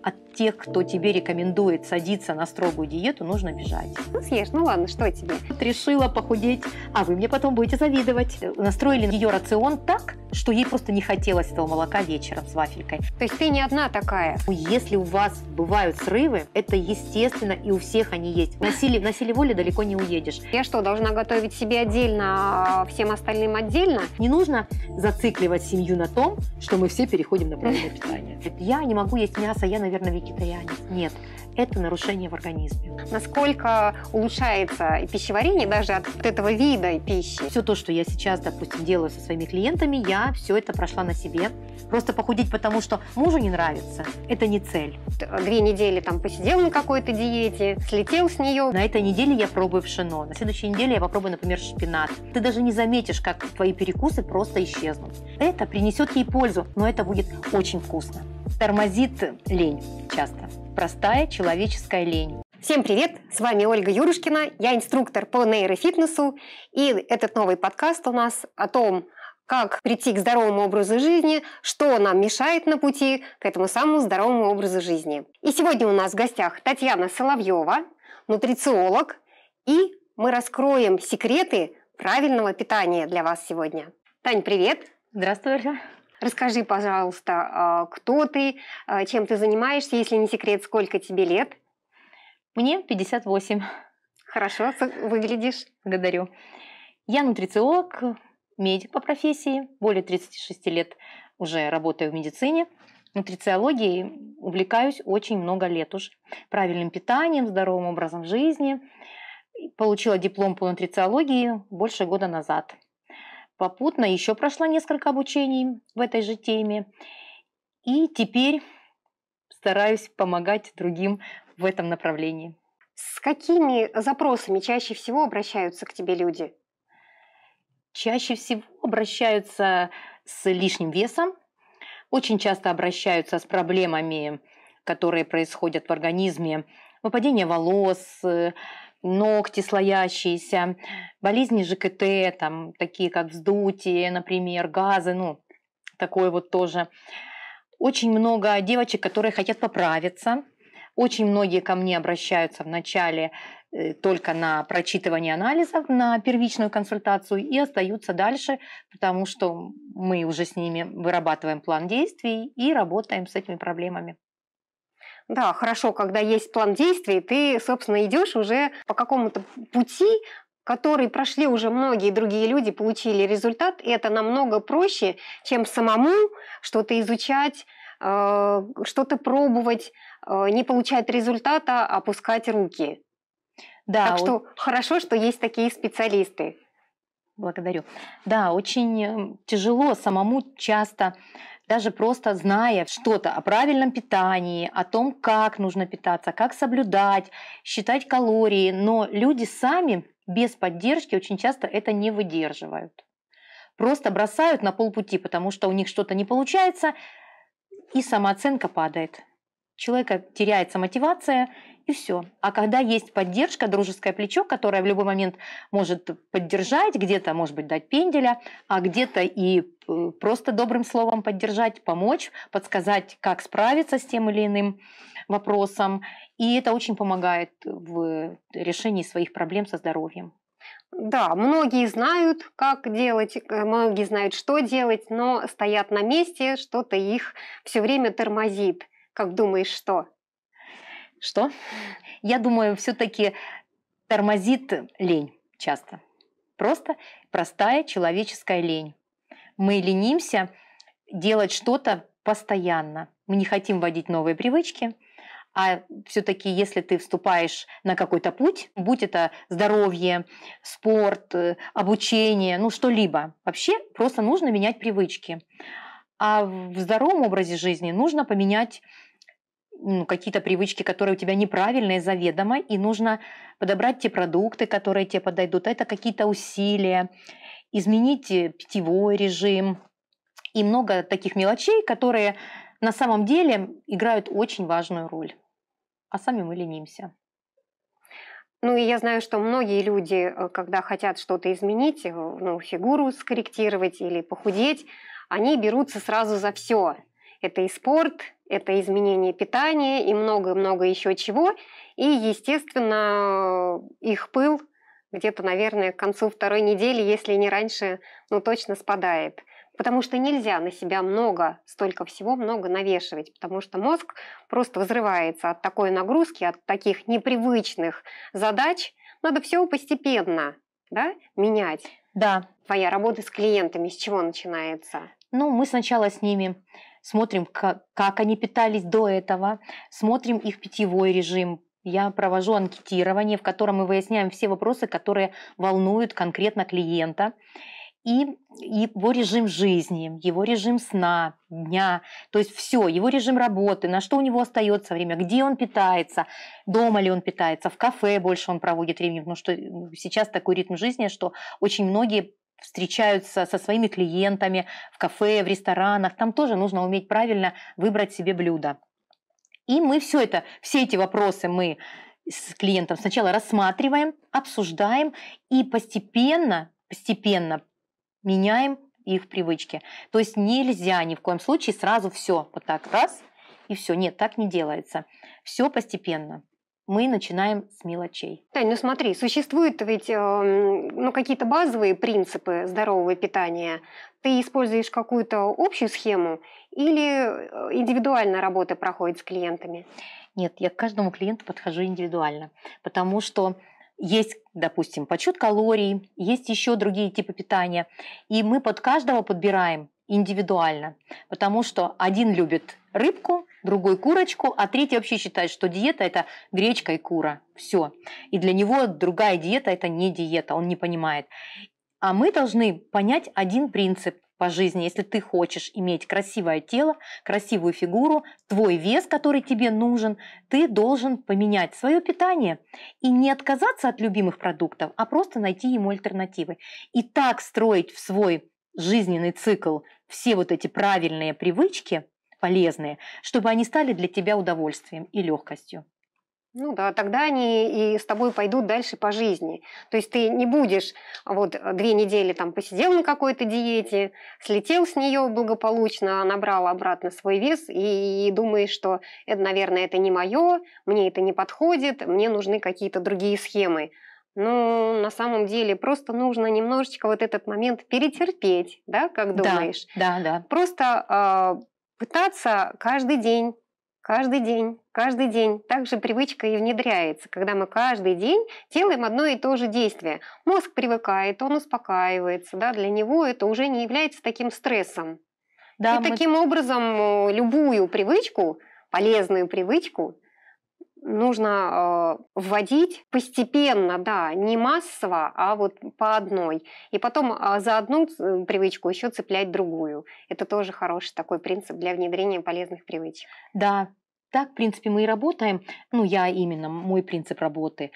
От тех, кто тебе рекомендует садиться на строгую диету, нужно бежать. Ну, съешь, ну ладно, что тебе? Решила похудеть, а вы мне потом будете завидовать. Настроили ее рацион так, что ей просто не хотелось этого молока вечером с вафелькой. То есть ты не одна такая? Ну, если у вас бывают срывы, это естественно, и у всех они есть. На силе, на силе воли далеко не уедешь. Я что, должна готовить себе отдельно, а всем остальным отдельно? Не нужно зацикливать семью на том, что мы все переходим на правильное питание. Я не могу есть мясо, я, наверное, вегетарианец. Нет, это нарушение в организме. Насколько улучшается пищеварение даже от этого вида пищи? Все то, что я сейчас, допустим, делаю со своими клиентами, я все это прошла на себе. Просто похудеть, потому что мужу не нравится, это не цель. Две недели там посидел на какой-то диете, слетел с нее. На этой неделе я пробую пшено, на следующей неделе я попробую, например, шпинат. Ты даже не заметишь, как твои перекусы просто исчезнут. Это принесет ей пользу, но это будет очень вкусно. Тормозит лень часто. Простая человеческая лень. Всем привет! С вами Ольга Юрушкина, я инструктор по нейрофитнесу, и этот новый подкаст у нас о том, как прийти к здоровому образу жизни, что нам мешает на пути к этому самому здоровому образу жизни. И сегодня у нас в гостях Татьяна Соловьева, нутрициолог, и мы раскроем секреты правильного питания для вас сегодня. Тань, привет! Здравствуй, Ольга. Расскажи, пожалуйста, а, кто ты, а, чем ты занимаешься, если не секрет, сколько тебе лет? Мне 58. Хорошо, выглядишь. Благодарю. Я нутрициолог, медик по профессии, более 36 лет уже работаю в медицине. Нутрициологией увлекаюсь очень много лет уже. Правильным питанием, здоровым образом жизни. Получила диплом по нутрициологии больше года назад. Попутно еще прошла несколько обучений в этой же теме. И теперь стараюсь помогать другим в этом направлении. С какими запросами чаще всего обращаются к тебе люди? чаще всего обращаются с лишним весом, очень часто обращаются с проблемами, которые происходят в организме, выпадение волос, э, ногти слоящиеся, болезни ЖКТ, там, такие как вздутие, например, газы, ну, такое вот тоже. Очень много девочек, которые хотят поправиться. Очень многие ко мне обращаются вначале Э, только на прочитывание анализов, на первичную консультацию и остаются дальше, потому что мы уже с ними вырабатываем план действий и работаем с этими проблемами. Да, хорошо, когда есть план действий, ты, собственно, идешь уже по какому-то пути, который прошли уже многие другие люди, получили результат. И это намного проще, чем самому что-то изучать, э, что-то пробовать, э, не получать результата, опускать а руки. Да, так что хорошо, что есть такие специалисты. Благодарю. Да, очень эм, тяжело самому часто, даже просто зная что-то о правильном питании, о том, как нужно питаться, как соблюдать, считать калории, но люди сами без поддержки очень часто это не выдерживают. Просто бросают на полпути, потому что у них что-то не получается, и самооценка падает. Человека теряется мотивация, и все. А когда есть поддержка, дружеское плечо, которое в любой момент может поддержать, где-то, может быть, дать пенделя, а где-то и э, просто добрым словом поддержать, помочь, подсказать, как справиться с тем или иным вопросом. И это очень помогает в решении своих проблем со здоровьем. Да, многие знают, как делать, э, многие знают, что делать, но стоят на месте, что-то их все время тормозит. Как думаешь, что? Что? Я думаю, все-таки тормозит лень часто. Просто простая человеческая лень. Мы ленимся делать что-то постоянно. Мы не хотим вводить новые привычки, а все-таки, если ты вступаешь на какой-то путь, будь это здоровье, спорт, э, обучение, ну что-либо, вообще просто нужно менять привычки. А в здоровом образе жизни нужно поменять ну, какие-то привычки, которые у тебя неправильные, заведомо, и нужно подобрать те продукты, которые тебе подойдут. Это какие-то усилия, изменить э, питьевой режим и много таких мелочей, которые на самом деле играют очень важную роль. А сами мы ленимся. Ну и я знаю, что многие люди, э, когда хотят что-то изменить, э, ну, фигуру скорректировать или похудеть, они берутся сразу за все. Это и спорт, это изменение питания и много-много еще чего. И, естественно, их пыл где-то, наверное, к концу второй недели, если не раньше, ну, точно спадает. Потому что нельзя на себя много, столько всего много навешивать, потому что мозг просто взрывается от такой нагрузки, от таких непривычных задач. Надо все постепенно да, менять. Да. Твоя работа с клиентами, с чего начинается? Ну, мы сначала с ними смотрим, как, они питались до этого, смотрим их питьевой режим. Я провожу анкетирование, в котором мы выясняем все вопросы, которые волнуют конкретно клиента и его режим жизни, его режим сна, дня, то есть все, его режим работы, на что у него остается время, где он питается, дома ли он питается, в кафе больше он проводит время, потому что ну, сейчас такой ритм жизни, что очень многие встречаются со своими клиентами в кафе, в ресторанах. Там тоже нужно уметь правильно выбрать себе блюдо. И мы все это, все эти вопросы мы с клиентом сначала рассматриваем, обсуждаем и постепенно, постепенно меняем их привычки. То есть нельзя ни в коем случае сразу все вот так раз и все. Нет, так не делается. Все постепенно мы начинаем с мелочей. Тань, ну смотри, существуют ведь эм, ну, какие-то базовые принципы здорового питания. Ты используешь какую-то общую схему или э, индивидуально работа проходит с клиентами? Нет, я к каждому клиенту подхожу индивидуально, потому что есть, допустим, подсчет калорий, есть еще другие типы питания, и мы под каждого подбираем индивидуально, потому что один любит рыбку, другой курочку, а третий вообще считает, что диета – это гречка и кура. Все. И для него другая диета – это не диета, он не понимает. А мы должны понять один принцип по жизни. Если ты хочешь иметь красивое тело, красивую фигуру, твой вес, который тебе нужен, ты должен поменять свое питание и не отказаться от любимых продуктов, а просто найти ему альтернативы. И так строить в свой жизненный цикл все вот эти правильные привычки, полезные, чтобы они стали для тебя удовольствием и легкостью. Ну да, тогда они и с тобой пойдут дальше по жизни. То есть ты не будешь вот две недели там посидел на какой-то диете, слетел с нее благополучно, набрал обратно свой вес и, думаешь, что это, наверное, это не мое, мне это не подходит, мне нужны какие-то другие схемы. Ну, на самом деле, просто нужно немножечко вот этот момент перетерпеть, да, как думаешь? Да, да, да. Просто а, пытаться каждый день каждый день, каждый день. Также привычка и внедряется, когда мы каждый день делаем одно и то же действие. Мозг привыкает, он успокаивается, да, для него это уже не является таким стрессом. Да, и мы... таким образом э, любую привычку, полезную привычку, нужно э, вводить постепенно, да, не массово, а вот по одной. И потом э, за одну э, привычку еще цеплять другую. Это тоже хороший такой принцип для внедрения полезных привычек. Да, так, в принципе, мы и работаем. Ну, я именно, мой принцип работы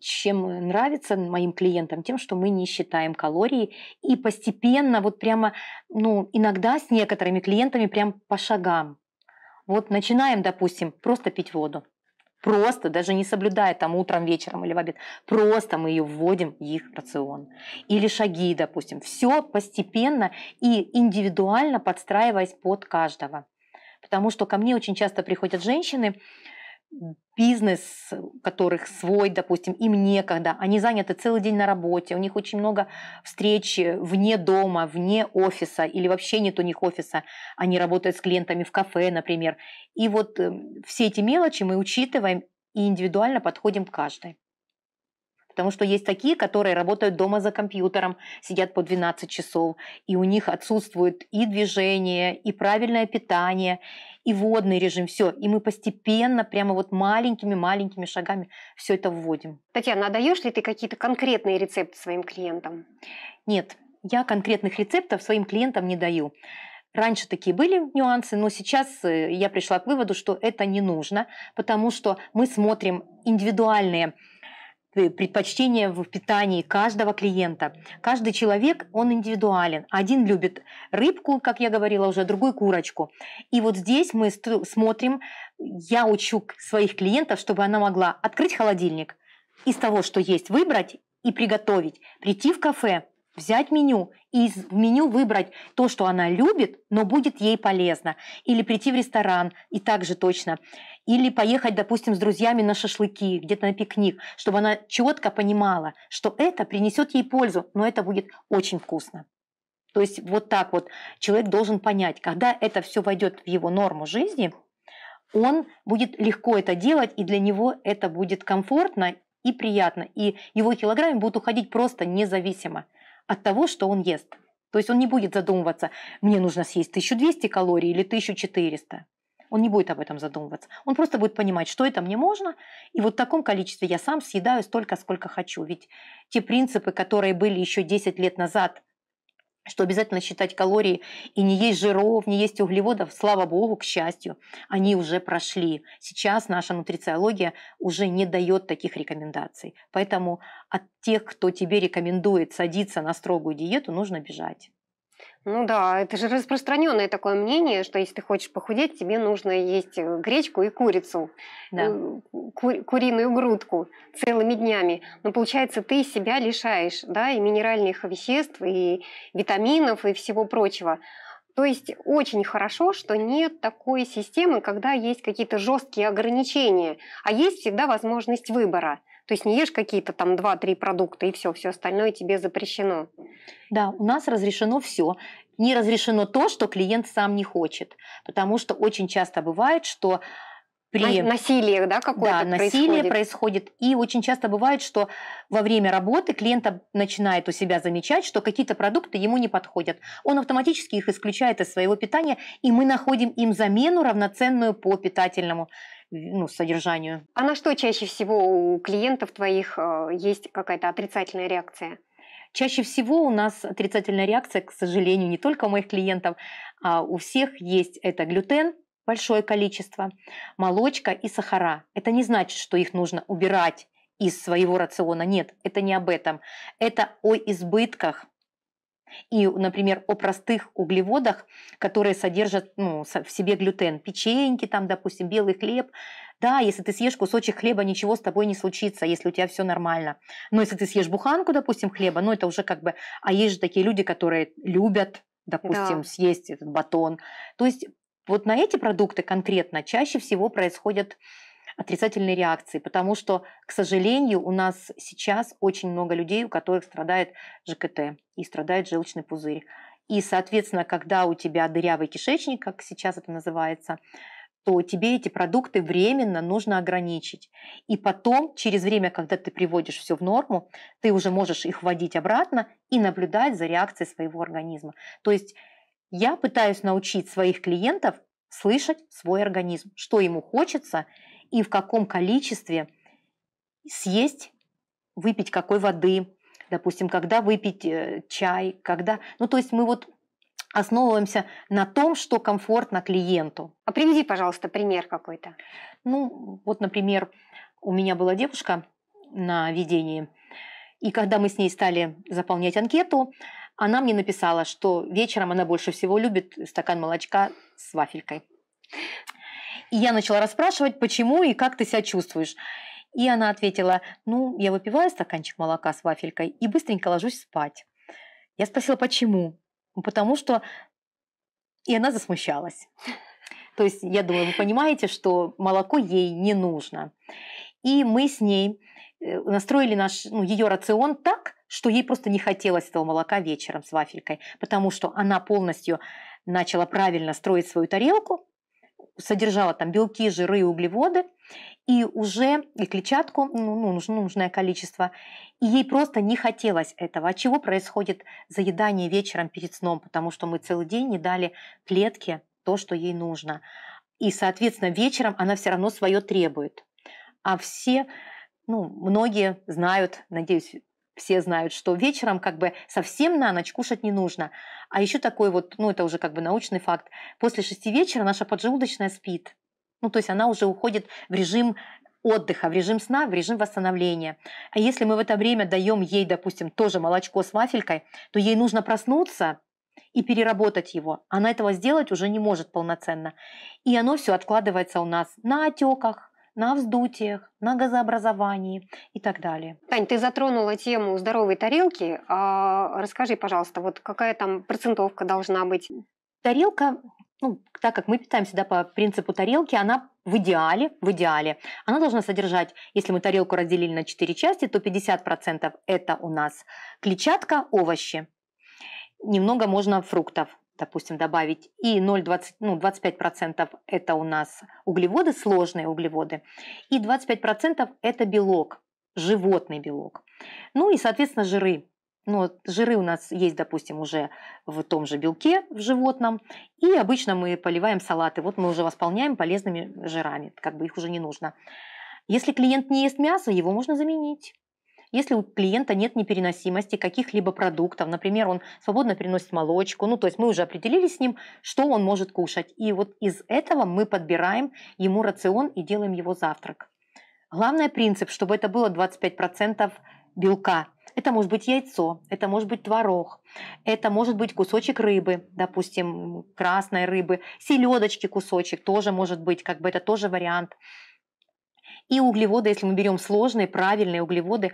чем нравится моим клиентам, тем, что мы не считаем калории и постепенно, вот прямо, ну, иногда с некоторыми клиентами прям по шагам. Вот начинаем, допустим, просто пить воду. Просто, даже не соблюдая там утром, вечером или в обед, просто мы ее вводим в их рацион. Или шаги, допустим. Все постепенно и индивидуально подстраиваясь под каждого. Потому что ко мне очень часто приходят женщины, бизнес, э, у которых свой, допустим, им некогда, они заняты целый день на работе, у них очень много встреч э, вне дома, вне офиса или вообще нет у них офиса, они работают с клиентами в кафе, например. И вот эм, все эти мелочи мы учитываем и индивидуально подходим к каждой. Потому что есть такие, которые работают дома за компьютером, сидят по 12 часов, и у них отсутствует и движение, и правильное питание, и водный режим, все. И мы постепенно, прямо вот маленькими-маленькими шагами все это вводим. Татьяна, а даешь ли ты какие-то конкретные рецепты своим клиентам? Нет, я конкретных рецептов своим клиентам не даю. Раньше такие были нюансы, но сейчас э, я пришла к выводу, что это не нужно, потому что мы смотрим индивидуальные Э, предпочтения в питании каждого клиента. Каждый человек, он индивидуален. Один любит рыбку, как я говорила уже, другой курочку. И вот здесь мы смотрим, я учу своих клиентов, чтобы она могла открыть холодильник, из того, что есть, выбрать и приготовить, прийти в кафе, взять меню и из меню выбрать то, что она любит, но будет ей полезно. Или прийти в ресторан, и также точно. Или поехать, допустим, с друзьями на шашлыки, где-то на пикник, чтобы она четко понимала, что это принесет ей пользу, но это будет очень вкусно. То есть вот так вот человек должен понять, когда это все войдет в его норму жизни, он будет легко это делать, и для него это будет комфортно и приятно. И его килограммы будут уходить просто независимо от того, что он ест. То есть он не будет задумываться, мне нужно съесть 1200 калорий или 1400. Он не будет об этом задумываться. Он просто будет понимать, что это мне можно, и вот в таком количестве я сам съедаю столько, сколько хочу. Ведь те принципы, которые были еще 10 лет назад – что обязательно считать калории и не есть жиров, не есть углеводов, слава богу, к счастью, они уже прошли. Сейчас наша нутрициология уже не дает таких рекомендаций. Поэтому от тех, кто тебе рекомендует садиться на строгую диету, нужно бежать. Ну да, это же распространенное такое мнение, что если ты хочешь похудеть, тебе нужно есть э, гречку и курицу, да. Э, ку- куриную грудку целыми днями. Но получается, ты себя лишаешь, да, и минеральных веществ, и витаминов, и всего прочего. То есть очень хорошо, что нет такой системы, когда есть какие-то жесткие ограничения, а есть всегда возможность выбора – то есть не ешь какие-то там 2-3 продукта и все, все остальное тебе запрещено. Да, у нас разрешено все. Не разрешено то, что клиент сам не хочет. Потому что очень часто бывает, что при... Насилие, да, какое-то Да, насилие происходит. происходит. И очень часто бывает, что во время работы клиент начинает у себя замечать, что какие-то продукты ему не подходят. Он автоматически их исключает из своего питания, и мы находим им замену равноценную по питательному ну, содержанию. А на что чаще всего у клиентов твоих а, есть какая-то отрицательная реакция? Чаще всего у нас отрицательная реакция, к сожалению, не только у моих клиентов, а у всех есть это глютен, большое количество, молочка и сахара. Это не значит, что их нужно убирать из своего рациона. Нет, это не об этом. Это о избытках и, например, о простых углеводах, которые содержат ну, в себе глютен. Печеньки, там, допустим, белый хлеб. Да, если ты съешь кусочек хлеба, ничего с тобой не случится, если у тебя все нормально. Но если ты съешь буханку, допустим, хлеба, ну это уже как бы... А есть же такие люди, которые любят, допустим, да. съесть этот батон. То есть вот на эти продукты конкретно чаще всего происходят отрицательной реакции, потому что, к сожалению, у нас сейчас очень много людей, у которых страдает ЖКТ и страдает желчный пузырь. И, соответственно, когда у тебя дырявый кишечник, как сейчас это называется, то тебе эти продукты временно нужно ограничить. И потом, через время, когда ты приводишь все в норму, ты уже можешь их вводить обратно и наблюдать за реакцией своего организма. То есть я пытаюсь научить своих клиентов слышать свой организм, что ему хочется – и в каком количестве съесть, выпить какой воды, допустим, когда выпить э, чай, когда... Ну, то есть мы вот основываемся на том, что комфортно клиенту. А приведи, пожалуйста, пример какой-то. Ну, вот, например, у меня была девушка на ведении, и когда мы с ней стали заполнять анкету, она мне написала, что вечером она больше всего любит стакан молочка с вафелькой. И я начала расспрашивать, почему и как ты себя чувствуешь. И она ответила, ну, я выпиваю стаканчик молока с вафелькой и быстренько ложусь спать. Я спросила, почему? «Ну, потому что... И она засмущалась. То есть, я думаю, вы понимаете, что молоко ей не нужно. И мы с ней э, настроили наш, ну, ее рацион так, что ей просто не хотелось этого молока вечером с вафелькой, потому что она полностью начала правильно строить свою тарелку, содержала там белки, жиры и углеводы, и уже и клетчатку, ну, ну, нужно, ну, нужное количество, и ей просто не хотелось этого. От чего происходит заедание вечером перед сном? Потому что мы целый день не дали клетке то, что ей нужно. И, соответственно, вечером она все равно свое требует. А все, ну, многие знают, надеюсь, все знают, что вечером как бы совсем на ночь кушать не нужно. А еще такой вот, ну это уже как бы научный факт, после шести вечера наша поджелудочная спит. Ну то есть она уже уходит в режим отдыха, в режим сна, в режим восстановления. А если мы в это время даем ей, допустим, тоже молочко с вафелькой, то ей нужно проснуться и переработать его. Она этого сделать уже не может полноценно. И оно все откладывается у нас на отеках, на вздутиях, на газообразовании и так далее. Тань, ты затронула тему здоровой тарелки. А расскажи, пожалуйста, вот какая там процентовка должна быть? Тарелка ну, так как мы питаемся да, по принципу тарелки, она в идеале, в идеале, она должна содержать, если мы тарелку разделили на 4 части, то 50% это у нас клетчатка, овощи, немного можно фруктов допустим, добавить, и 0,25% ну, 25% это у нас углеводы, сложные углеводы, и 25% это белок, животный белок. Ну и, соответственно, жиры. Ну, жиры у нас есть, допустим, уже в том же белке, в животном. И обычно мы поливаем салаты. Вот мы уже восполняем полезными жирами, как бы их уже не нужно. Если клиент не ест мясо, его можно заменить. Если у клиента нет непереносимости каких-либо продуктов, например, он свободно переносит молочку, ну то есть мы уже определились с ним, что он может кушать. И вот из этого мы подбираем ему рацион и делаем его завтрак. Главный принцип, чтобы это было 25% белка. Это может быть яйцо, это может быть творог, это может быть кусочек рыбы, допустим, красной рыбы, селедочки кусочек тоже может быть, как бы это тоже вариант. И углеводы, если мы берем сложные, правильные углеводы,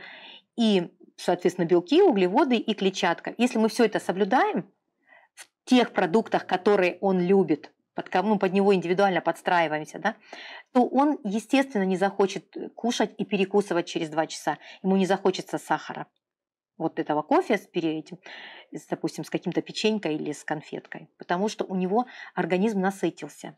и, соответственно, белки, углеводы и клетчатка. Если мы все это соблюдаем в тех продуктах, которые он любит, под, ну, под него индивидуально подстраиваемся, да, то он, естественно, не захочет кушать и перекусывать через два часа. Ему не захочется сахара. Вот этого кофе с, этим, допустим, с каким-то печенькой или с конфеткой. Потому что у него организм насытился.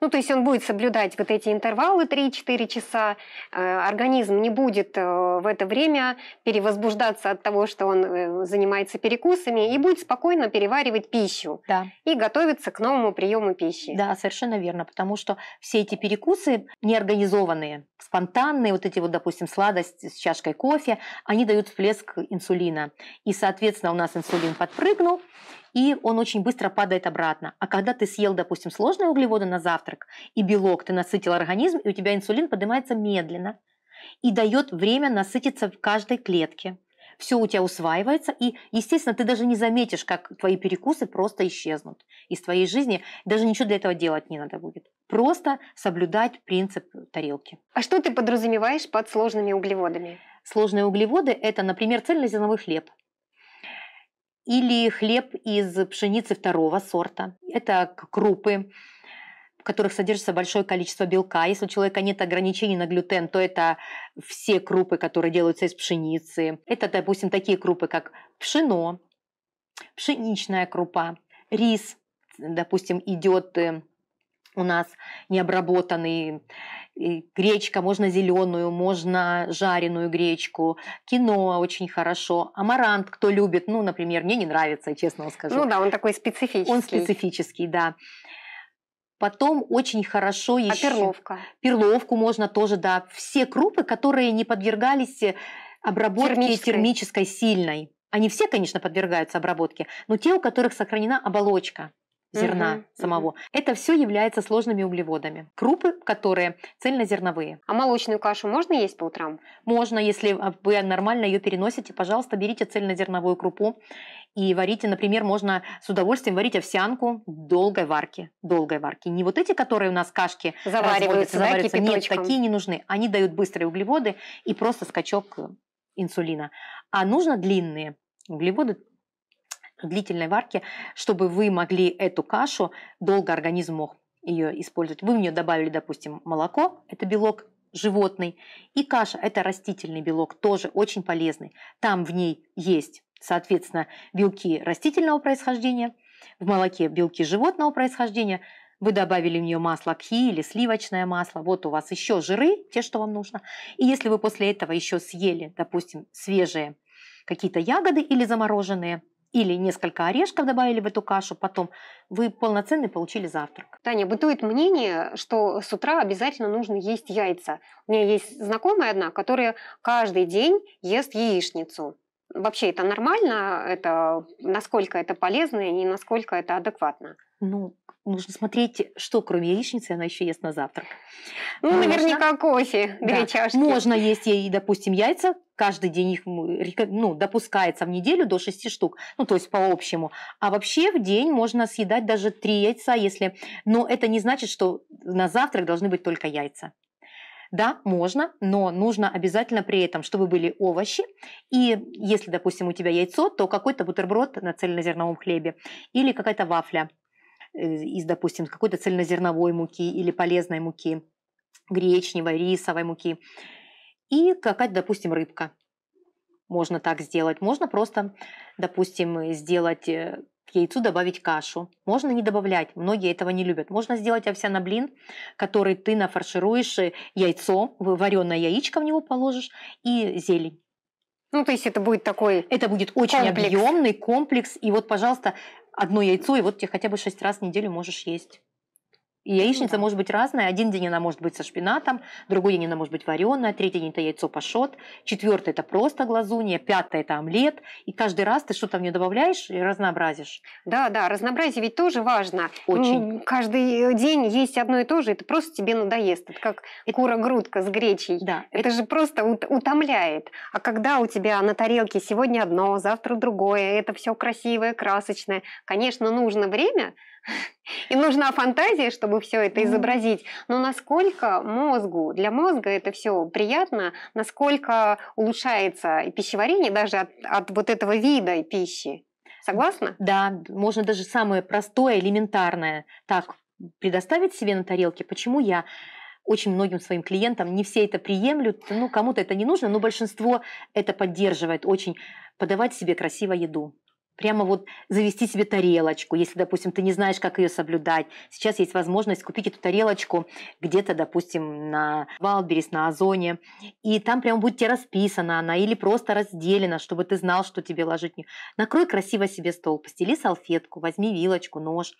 Ну, то есть он будет соблюдать вот эти интервалы 3-4 часа, э, организм не будет э, в это время перевозбуждаться от того, что он э, занимается перекусами, и будет спокойно переваривать пищу да. и готовиться к новому приему пищи. Да, совершенно верно, потому что все эти перекусы неорганизованные, спонтанные, вот эти вот, допустим, сладость с чашкой кофе, они дают всплеск инсулина. И, соответственно, у нас инсулин подпрыгнул, и он очень быстро падает обратно. А когда ты съел, допустим, сложные углеводы на завтрак и белок, ты насытил организм, и у тебя инсулин поднимается медленно и дает время насытиться в каждой клетке. Все у тебя усваивается, и, естественно, ты даже не заметишь, как твои перекусы просто исчезнут из твоей жизни. Даже ничего для этого делать не надо будет. Просто соблюдать принцип тарелки. А что ты подразумеваешь под сложными углеводами? Сложные углеводы – это, например, цельнозерновой хлеб, или хлеб из пшеницы второго сорта. Это крупы, в которых содержится большое количество белка. Если у человека нет ограничений на глютен, то это все крупы, которые делаются из пшеницы. Это, допустим, такие крупы, как пшено, пшеничная крупа, рис, допустим, идет э, у нас необработанный, гречка, можно зеленую, можно жареную гречку, кино очень хорошо, амарант, кто любит, ну, например, мне не нравится, честно вам скажу. Ну да, он такой специфический. Он специфический, да. Потом очень хорошо а еще... перловка? Перловку можно тоже, да. Все крупы, которые не подвергались э, обработке термической, термической сильной. Они все, конечно, подвергаются обработке, но те, у которых сохранена оболочка зерна угу, самого. Угу. Это все является сложными углеводами. Крупы, которые цельнозерновые. А молочную кашу можно есть по утрам? Можно, если а, вы нормально ее переносите, пожалуйста, берите цельнозерновую крупу и варите, например, можно с удовольствием варить овсянку долгой варки, долгой варки. Не вот эти, которые у нас кашки завариваются, завариваются. Да, нет, такие не нужны. Они дают быстрые углеводы и просто скачок э, инсулина. А нужно длинные углеводы длительной варки, чтобы вы могли эту кашу, долго организм мог ее использовать. Вы в нее добавили, допустим, молоко, это белок животный, и каша, это растительный белок, тоже очень полезный. Там в ней есть, соответственно, белки растительного происхождения, в молоке белки животного происхождения, вы добавили в нее масло кхи или сливочное масло, вот у вас еще жиры, те, что вам нужно. И если вы после этого еще съели, допустим, свежие какие-то ягоды или замороженные, или несколько орешков добавили в эту кашу, потом вы полноценный получили завтрак. Таня, бытует мнение, что с утра обязательно нужно есть яйца. У меня есть знакомая одна, которая каждый день ест яичницу. Вообще это нормально, это насколько это полезно и насколько это адекватно? Ну, нужно смотреть, что кроме яичницы она еще ест на завтрак. Ну, можно, наверняка кофе, две да, чашки. Можно есть ей, допустим, яйца, каждый день их ну, допускается в неделю до 6 штук, ну, то есть по общему. А вообще в день можно съедать даже 3 яйца, если... Но это не значит, что на завтрак должны быть только яйца. Да, можно, но нужно обязательно при этом, чтобы были овощи. И если, допустим, у тебя яйцо, то какой-то бутерброд на цельнозерновом хлебе или какая-то вафля э, из, допустим, какой-то цельнозерновой муки или полезной муки, гречневой, рисовой муки. И какая-то, допустим, рыбка. Можно так сделать. Можно просто, допустим, сделать э, к яйцу добавить кашу. Можно не добавлять, многие этого не любят. Можно сделать овсяный блин, который ты нафаршируешь э, яйцо, вареное яичко в него положишь и зелень. Ну, то есть это будет такой Это будет очень комплекс. объемный комплекс. И вот, пожалуйста, одно яйцо, и вот тебе хотя бы шесть раз в неделю можешь есть. И яичница может быть разная. Один день она может быть со шпинатом, другой день она может быть вареная, третий день это яйцо пашот, четвертый это просто глазунья, пятый это омлет. И каждый раз ты что-то в нее добавляешь и разнообразишь. Да, да, разнообразие ведь тоже важно. Очень. Каждый э, день есть одно и то же, это просто тебе надоест. Это как это... кура-грудка с гречей. Да. Это, это же просто утомляет. А когда у тебя на тарелке сегодня одно, завтра другое, это все красивое, красочное, конечно, нужно время, и нужна фантазия, чтобы все это изобразить. Но насколько мозгу, для мозга это все приятно, насколько улучшается пищеварение даже от, от вот этого вида пищи. Согласна? Да, можно даже самое простое, элементарное так предоставить себе на тарелке. Почему я очень многим своим клиентам, не все это приемлют, ну, кому-то это не нужно, но большинство это поддерживает очень, подавать себе красиво еду прямо вот завести себе тарелочку, если, допустим, ты не знаешь, как ее соблюдать. Сейчас есть возможность купить эту тарелочку где-то, допустим, на Валберис, на Озоне, и там прямо будет тебе расписана она или просто разделена, чтобы ты знал, что тебе ложить. Накрой красиво себе стол, постели салфетку, возьми вилочку, нож,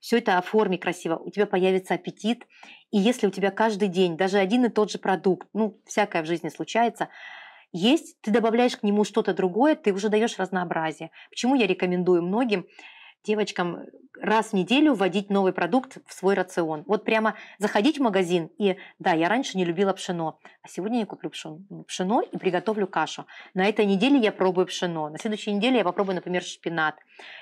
все это оформи красиво, у тебя появится аппетит. И если у тебя каждый день даже один и тот же продукт, ну, всякое в жизни случается, есть, ты добавляешь к нему что-то другое, ты уже даешь разнообразие. Почему я рекомендую многим девочкам э, раз в неделю вводить новый продукт в свой рацион. Вот прямо заходить в магазин и, да, я раньше не любила пшено, а сегодня я куплю пшено, пшено и приготовлю кашу. На этой неделе я пробую пшено, на следующей неделе я попробую, например, шпинат.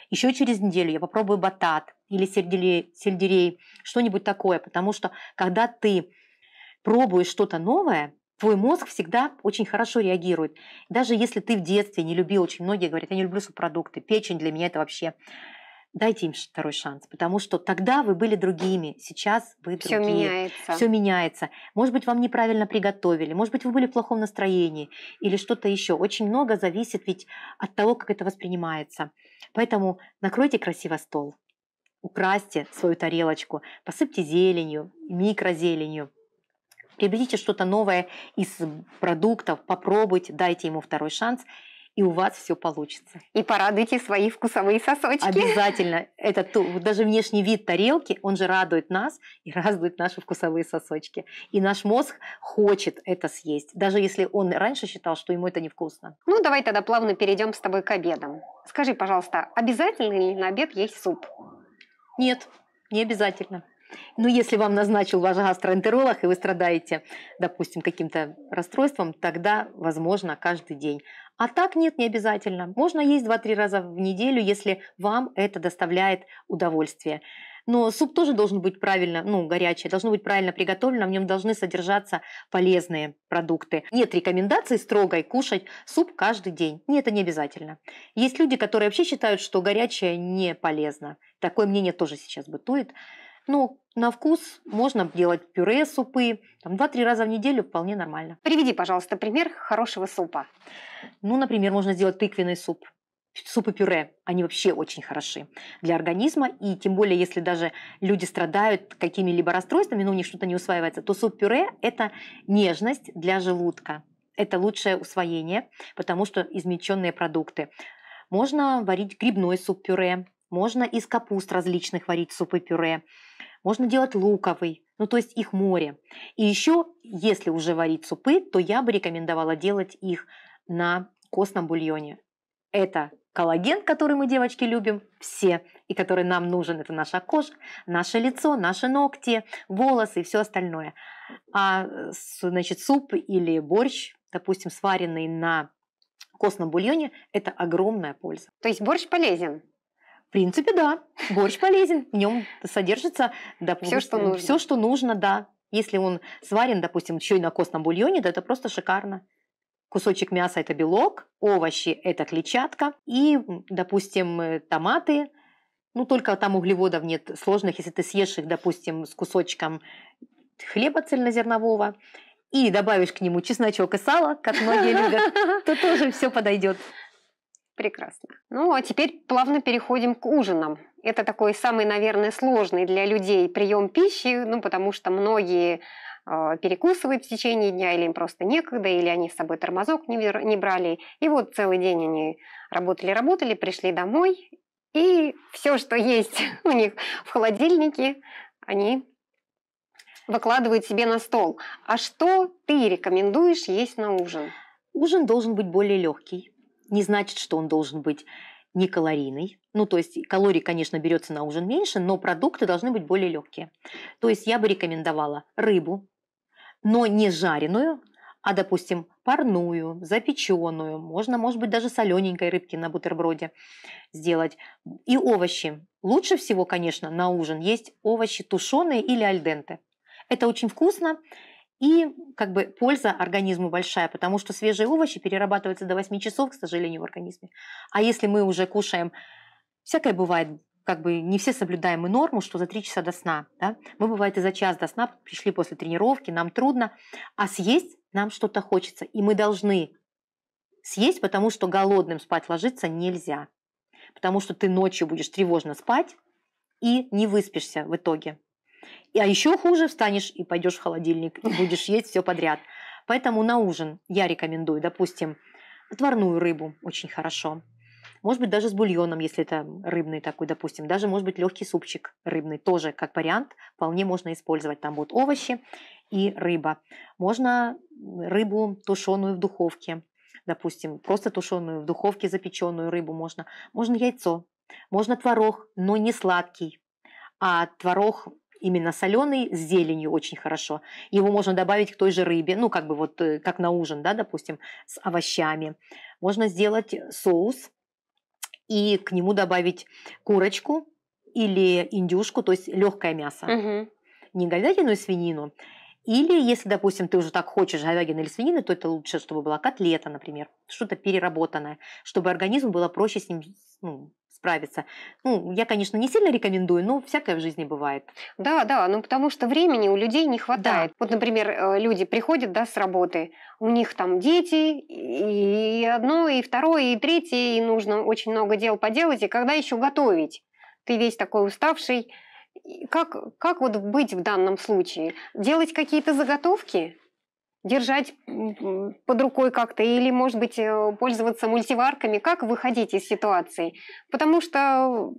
Еще через неделю я попробую батат или сельдерей, сельдерей что-нибудь такое, потому что когда ты пробуешь что-то новое, твой мозг всегда очень хорошо реагирует. Даже если ты в детстве не любил, очень многие говорят, я не люблю субпродукты, печень для меня это вообще... Дайте им второй шанс, потому что тогда вы были другими, сейчас вы другие. Все меняется. Все меняется. Может быть, вам неправильно приготовили, может быть, вы были в плохом настроении или что-то еще. Очень много зависит ведь от того, как это воспринимается. Поэтому накройте красиво стол, украсьте свою тарелочку, посыпьте зеленью, микрозеленью, Приобретите что-то новое из продуктов, попробуйте, дайте ему второй шанс и у вас все получится. И порадуйте свои вкусовые сосочки. Обязательно. Это даже внешний вид тарелки, он же радует нас и радует наши вкусовые сосочки. И наш мозг хочет это съесть, даже если он раньше считал, что ему это невкусно. Ну, давай тогда плавно перейдем с тобой к обедам. Скажи, пожалуйста, обязательно ли на обед есть суп? Нет, не обязательно. Ну, если вам назначил ваш гастроэнтеролог, и вы страдаете, допустим, каким-то расстройством, тогда, возможно, каждый день. А так нет, не обязательно. Можно есть 2-3 раза в неделю, если вам это доставляет удовольствие. Но суп тоже должен быть правильно, ну, горячий, должно быть правильно приготовлено, в нем должны содержаться полезные продукты. Нет рекомендации строгой кушать суп каждый день. Нет, это не обязательно. Есть люди, которые вообще считают, что горячее не полезно. Такое мнение тоже сейчас бытует. Ну, на вкус можно делать пюре, супы. Там 2-3 раза в неделю вполне нормально. Приведи, пожалуйста, пример хорошего супа. Ну, например, можно сделать тыквенный суп. Супы-пюре, они вообще очень хороши для организма, и тем более, если даже люди страдают какими-либо расстройствами, но у них что-то не усваивается, то суп-пюре – это нежность для желудка. Это лучшее усвоение, потому что измельченные продукты. Можно варить грибной суп-пюре, можно из капуст различных варить супы-пюре можно делать луковый, ну то есть их море. И еще, если уже варить супы, то я бы рекомендовала делать их на костном бульоне. Это коллаген, который мы, девочки, любим все, и который нам нужен. Это наша кожа, наше лицо, наши ногти, волосы и все остальное. А значит, суп или борщ, допустим, сваренный на костном бульоне, это огромная польза. То есть борщ полезен? В принципе, да. Борщ полезен. В нем содержится, допустим, все, что нужно. Все, что нужно, да. Если он сварен, допустим, еще и на костном бульоне, то это просто шикарно. Кусочек мяса – это белок, овощи – это клетчатка и, допустим, э, томаты. Ну, только там углеводов нет сложных, если ты съешь их, допустим, с кусочком хлеба цельнозернового и добавишь к нему чесночок и сало, как многие любят, то тоже все подойдет. Прекрасно. Ну, а теперь плавно переходим к ужинам. Это такой самый, наверное, сложный для людей прием пищи, ну, потому что многие а, перекусывают в течение дня, или им просто некогда, или они с собой тормозок не, не брали. И вот целый день они работали-работали, пришли домой, и все, что есть у них в холодильнике, они выкладывают себе на стол. А что ты рекомендуешь есть на ужин? Ужин должен быть более легкий не значит, что он должен быть некалорийный. Ну, то есть калорий, конечно, берется на ужин меньше, но продукты должны быть более легкие. То есть я бы рекомендовала рыбу, но не жареную, а, допустим, парную, запеченную, можно, может быть, даже солененькой рыбки на бутерброде сделать. И овощи. Лучше всего, конечно, на ужин есть овощи тушеные или альденте. Это очень вкусно, и как бы польза организму большая, потому что свежие овощи перерабатываются до 8 часов, к сожалению, в организме. А если мы уже кушаем, всякое бывает, как бы не все соблюдаем и норму, что за 3 часа до сна. Да? Мы, бывает, и за час до сна пришли после тренировки, нам трудно, а съесть нам что-то хочется. И мы должны съесть, потому что голодным спать ложиться нельзя. Потому что ты ночью будешь тревожно спать и не выспишься в итоге. И А еще хуже встанешь и пойдешь в холодильник, и будешь есть все подряд. Поэтому на ужин я рекомендую, допустим, отварную рыбу очень хорошо. Может быть, даже с бульоном, если это рыбный такой, допустим. Даже, может быть, легкий супчик рыбный тоже, как вариант, вполне можно использовать. Там будут овощи и рыба. Можно рыбу тушеную в духовке, допустим, просто тушеную в духовке, запеченную рыбу можно. Можно яйцо, можно творог, но не сладкий, а творог именно соленый с зеленью очень хорошо. Его можно добавить к той же рыбе, ну, как бы вот, э, как на ужин, да, допустим, с овощами. Можно сделать соус и к нему добавить курочку или индюшку, то есть легкое мясо. Угу. Не говядину и свинину, или, если, допустим, ты уже так хочешь говядины или свинины, то это лучше, чтобы была котлета, например, что-то переработанное, чтобы организму было проще с ним ну, справиться. Ну, я, конечно, не сильно рекомендую, но всякое в жизни бывает. Да, да, ну потому что времени у людей не хватает. Да. Вот, например, э, люди приходят да, с работы, у них там дети, и одно, и второе, и третье, и нужно очень много дел поделать, и когда еще готовить? Ты весь такой уставший, как, как вот быть в данном случае? Делать какие-то заготовки? Держать под рукой как-то или, может быть, э, пользоваться мультиварками? Как выходить из ситуации? Потому что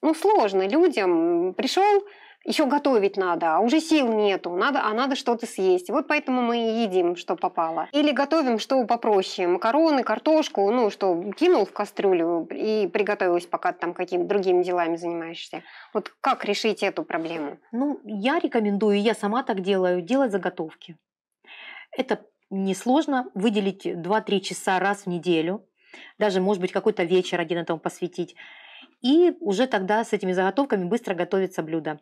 ну, сложно людям. Пришел, еще готовить надо, а уже сил нету, надо, а надо что-то съесть. Вот поэтому мы и едим, что попало. Или готовим что попроще, макароны, картошку, ну, что кинул в кастрюлю и приготовилась, пока там какими-то другими делами занимаешься. Вот как решить эту проблему? Ну, я рекомендую, я сама так делаю, делать заготовки. Это несложно, выделить 2-3 часа раз в неделю, даже, может быть, какой-то вечер один этому посвятить и уже тогда с этими заготовками быстро готовится блюдо.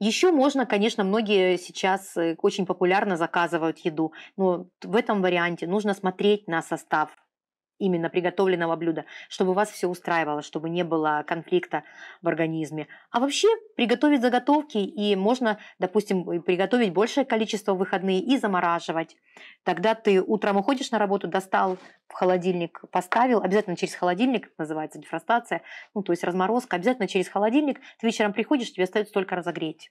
Еще можно, конечно, многие сейчас э, очень популярно заказывают еду, но в этом варианте нужно смотреть на состав именно приготовленного блюда, чтобы вас все устраивало, чтобы не было конфликта в организме. А вообще приготовить заготовки, и можно, допустим, приготовить большее количество в выходные и замораживать. Тогда ты утром уходишь на работу, достал в холодильник, поставил, обязательно через холодильник, называется дефростация, ну то есть разморозка, обязательно через холодильник, ты вечером приходишь, тебе остается только разогреть.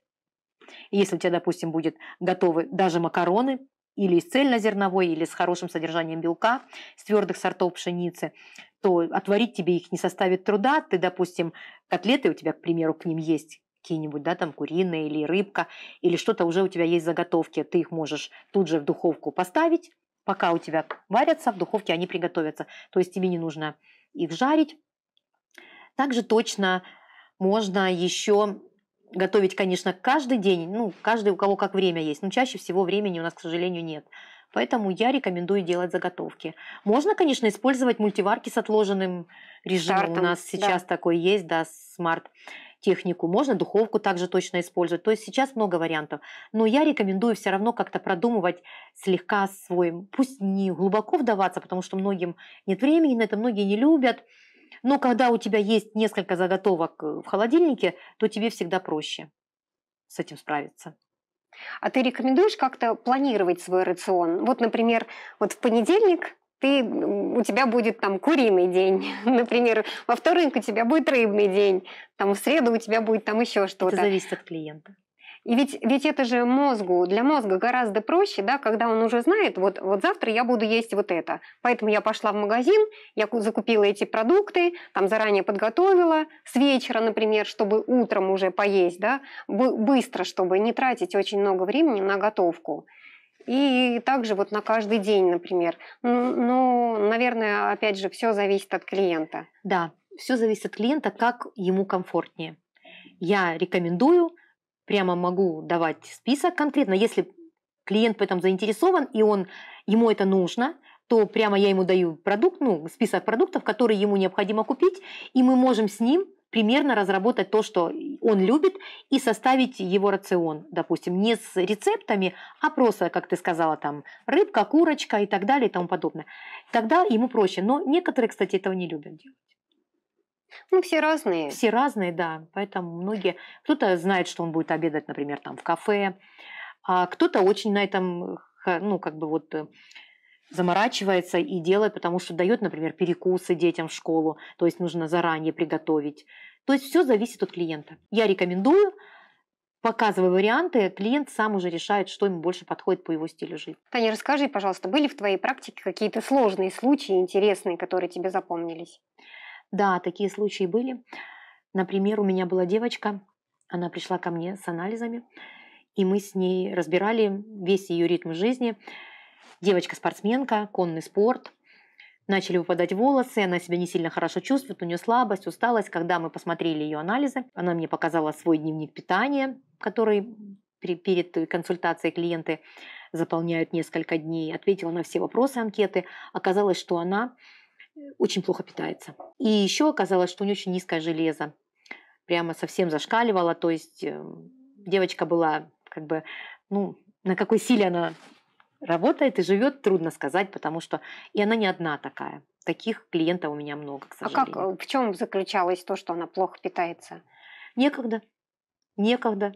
Если у тебя, допустим, будет готовы даже макароны, или из цельнозерновой, или с хорошим содержанием белка, с твердых сортов пшеницы, то отварить тебе их не составит труда. Ты, допустим, котлеты у тебя, к примеру, к ним есть какие-нибудь, да, там куриные или рыбка, или что-то уже у тебя есть заготовки, ты их можешь тут же в духовку поставить, пока у тебя варятся, в духовке они приготовятся. То есть тебе не нужно их жарить. Также точно можно еще готовить, конечно, каждый день, ну, каждый у кого как время есть, но чаще всего времени у нас, к сожалению, нет. Поэтому я рекомендую делать заготовки. Можно, конечно, использовать мультиварки с отложенным режимом. Стартом, у нас сейчас да. такой есть, да, смарт технику. Можно духовку также точно использовать. То есть сейчас много вариантов. Но я рекомендую все равно как-то продумывать слегка своим. пусть не глубоко вдаваться, потому что многим нет времени на это, многие не любят. Но когда у тебя есть несколько заготовок э, в холодильнике, то тебе всегда проще с этим справиться. А ты рекомендуешь как-то планировать свой рацион? Вот, например, вот в понедельник ты, у тебя будет там куриный день, например, во вторник у тебя будет рыбный день, там в среду у тебя будет там еще что-то. Это зависит от клиента. И ведь, ведь это же мозгу, для мозга гораздо проще, да, когда он уже знает, вот, вот завтра я буду есть вот это. Поэтому я пошла в магазин, я закупила эти продукты, там заранее подготовила, с вечера, например, чтобы утром уже поесть, да, быстро, чтобы не тратить очень много времени на готовку. И также вот на каждый день, например. Ну, ну наверное, опять же, все зависит от клиента. Да, все зависит от клиента, как ему комфортнее. Я рекомендую – прямо могу давать список конкретно. Если клиент в этом заинтересован, и он, ему это нужно, то прямо я ему даю продукт, ну, список продуктов, которые ему необходимо купить, и мы можем с ним примерно разработать то, что он любит, и составить его рацион, допустим, не с рецептами, а просто, как ты сказала, там, рыбка, курочка и так далее и тому подобное. Тогда ему проще. Но некоторые, кстати, этого не любят делать. Ну, все разные. Все разные, да. Поэтому многие... Кто-то знает, что он будет обедать, например, там в кафе, а кто-то очень на этом, ну, как бы вот э, заморачивается и делает, потому что дает, например, перекусы детям в школу, то есть нужно заранее приготовить. То есть все зависит от клиента. Я рекомендую, показываю варианты, клиент сам уже решает, что ему больше подходит по его стилю жизни. Таня, расскажи, пожалуйста, были в твоей практике какие-то сложные случаи, интересные, которые тебе запомнились? Да, такие случаи были. Например, у меня была девочка, она пришла ко мне с анализами, и мы с ней разбирали весь ее ритм жизни. Девочка-спортсменка, конный спорт. Начали выпадать волосы, она себя не сильно хорошо чувствует, у нее слабость, усталость. Когда мы посмотрели ее анализы, она мне показала свой дневник питания, который перед консультацией клиенты заполняют несколько дней. Ответила на все вопросы анкеты. Оказалось, что она очень плохо питается. И еще оказалось, что у нее очень низкое железо. Прямо совсем зашкаливало. То есть э, девочка была как бы, ну, на какой силе она работает и живет, трудно сказать, потому что и она не одна такая. Таких клиентов у меня много, к сожалению. А как, э, в чем заключалось то, что она плохо питается? Некогда. Некогда.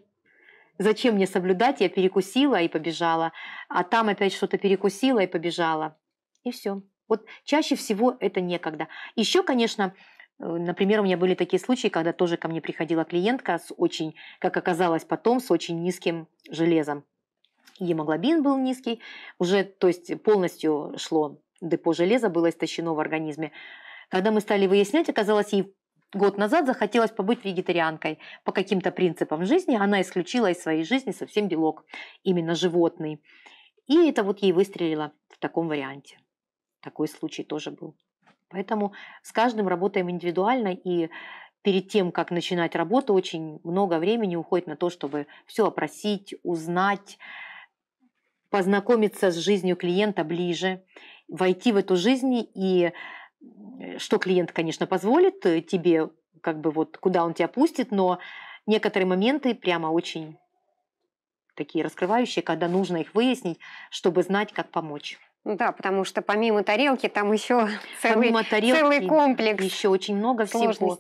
Зачем мне соблюдать? Я перекусила и побежала. А там опять что-то перекусила и побежала. И все. Вот чаще всего это некогда. Еще, конечно, э, Например, у меня были такие случаи, когда тоже ко мне приходила клиентка с очень, как оказалось потом, с очень низким железом. Гемоглобин был низкий, уже, то есть полностью шло депо железа, было истощено в организме. Когда мы стали выяснять, оказалось, ей год назад захотелось побыть вегетарианкой. По каким-то принципам жизни она исключила из своей жизни совсем белок, именно животный. И это вот ей выстрелило в таком варианте. Такой случай тоже был. Поэтому с каждым работаем индивидуально, и перед тем, как начинать работу, очень много времени уходит на то, чтобы все опросить, узнать, познакомиться с жизнью клиента ближе, войти в эту жизнь и э, что клиент, конечно, позволит э, тебе, как бы вот куда он тебя пустит, но некоторые моменты прямо очень такие раскрывающие, когда нужно их выяснить, чтобы знать, как помочь. Ну да, потому что помимо тарелки там еще целый, тарелки, целый комплекс. Еще очень много всего.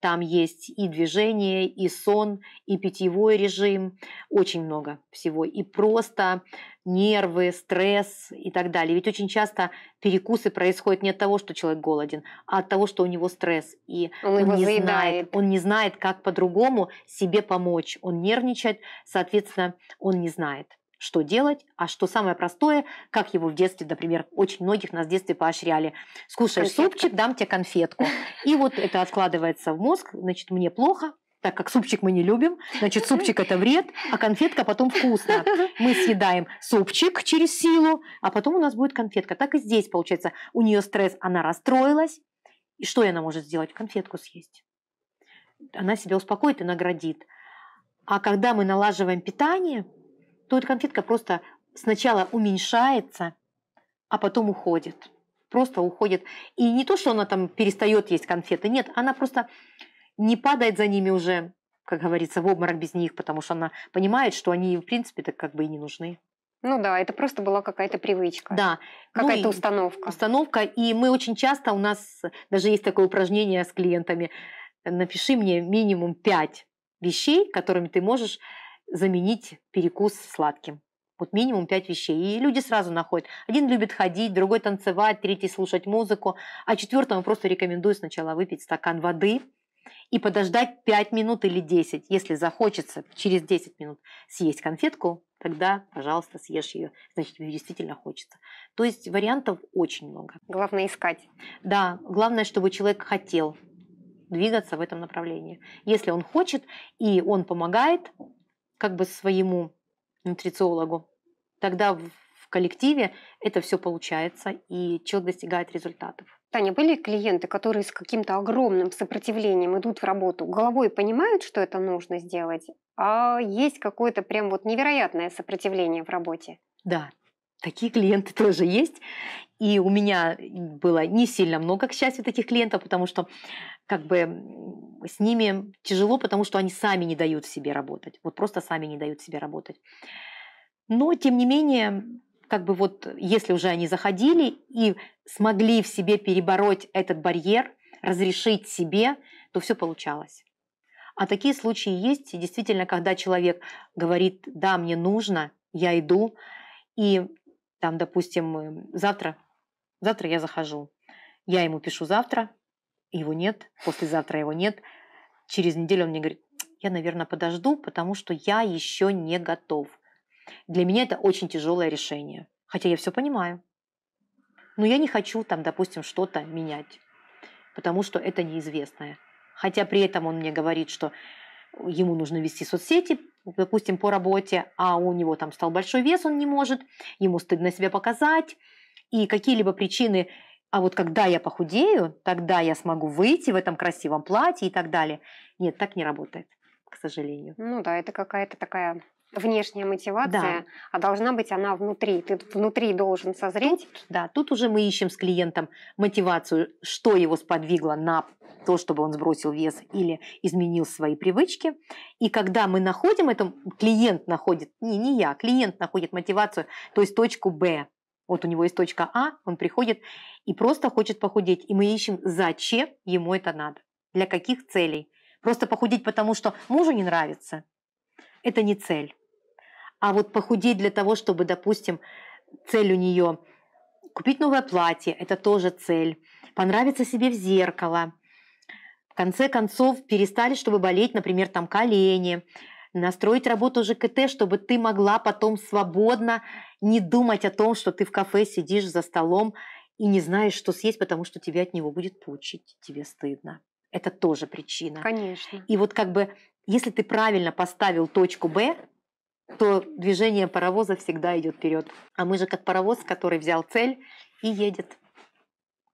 Там есть и движение, и сон, и питьевой режим, очень много всего. И просто нервы, стресс и так далее. Ведь очень часто перекусы происходят не от того, что человек голоден, а от того, что у него стресс. И он, он, не, знает, он не знает, как по-другому себе помочь. Он нервничает, соответственно, он не знает что делать, а что самое простое, как его в детстве, например, очень многих нас в детстве поощряли. Скушаешь Конфетка. супчик, дам тебе конфетку. И вот это откладывается в мозг, значит, мне плохо, так как супчик мы не любим, значит, супчик – это вред, а конфетка потом вкусно. Мы съедаем супчик через силу, а потом у нас будет конфетка. Так и здесь, получается, у нее стресс, она расстроилась, и что она может сделать? Конфетку съесть. Она себя успокоит и наградит. А когда мы налаживаем питание – то эта конфетка просто сначала уменьшается, а потом уходит. Просто уходит. И не то, что она там перестает есть конфеты, нет, она просто не падает за ними уже, как говорится, в обморок без них, потому что она понимает, что они, в принципе, так как бы и не нужны. Ну да, это просто была какая-то привычка. Да. Ну какая-то ну, установка. Установка. И мы очень часто, у нас даже есть такое упражнение с клиентами, напиши мне минимум пять вещей, которыми ты можешь заменить перекус сладким. Вот минимум пять вещей. И люди сразу находят. Один любит ходить, другой танцевать, третий слушать музыку, а четвертому просто рекомендую сначала выпить стакан воды и подождать 5 минут или 10. Если захочется через 10 минут съесть конфетку, тогда, пожалуйста, съешь ее. Значит, тебе действительно хочется. То есть вариантов очень много. Главное искать. Да, главное, чтобы человек хотел двигаться в этом направлении. Если он хочет и он помогает, как бы своему нутрициологу. Тогда в коллективе это все получается, и человек достигает результатов. Таня, были клиенты, которые с каким-то огромным сопротивлением идут в работу, головой понимают, что это нужно сделать, а есть какое-то прям вот невероятное сопротивление в работе? Да, Такие клиенты тоже есть. И у меня было не сильно много, к счастью, таких клиентов, потому что как бы с ними тяжело, потому что они сами не дают себе работать. Вот просто сами не дают себе работать. Но, тем не менее, как бы вот если уже они заходили и смогли в себе перебороть этот барьер, разрешить себе, то все получалось. А такие случаи есть, действительно, когда человек говорит, да, мне нужно, я иду, и там, допустим, эм, завтра, завтра я захожу, я ему пишу завтра, его нет, послезавтра его нет. Через неделю он мне говорит, я, наверное, подожду, потому что я еще не готов. Для меня это очень тяжелое решение, хотя я все понимаю. Но я не хочу там, допустим, что-то менять, потому что это неизвестное. Хотя при этом он мне говорит, что ему нужно вести соцсети, допустим, по работе, а у него там стал большой вес, он не может, ему стыдно себя показать, и какие-либо причины, а вот когда я похудею, тогда я смогу выйти в этом красивом платье и так далее. Нет, так не работает, к сожалению. Ну да, это какая-то такая внешняя мотивация, да. а должна быть она внутри. Ты внутри должен созреть. Тут, да, тут уже мы ищем с клиентом мотивацию, что его сподвигло на то, чтобы он сбросил вес или изменил свои привычки. И когда мы находим это, клиент находит, не, не я, клиент находит мотивацию, то есть точку Б. Вот у него есть точка А, он приходит и просто хочет похудеть. И мы ищем, зачем ему это надо, для каких целей. Просто похудеть, потому что мужу не нравится, это не цель. А вот похудеть для того, чтобы, допустим, цель у нее купить новое платье, это тоже цель. Понравиться себе в зеркало. В конце концов, перестали, чтобы болеть, например, там колени. Настроить работу ЖКТ, чтобы ты могла потом свободно не думать о том, что ты в кафе сидишь за столом и не знаешь, что съесть, потому что тебе от него будет пучить, тебе стыдно. Это тоже причина. Конечно. И вот как бы, если ты правильно поставил точку Б, то движение паровоза всегда идет вперед. А мы же как паровоз, который взял цель и едет.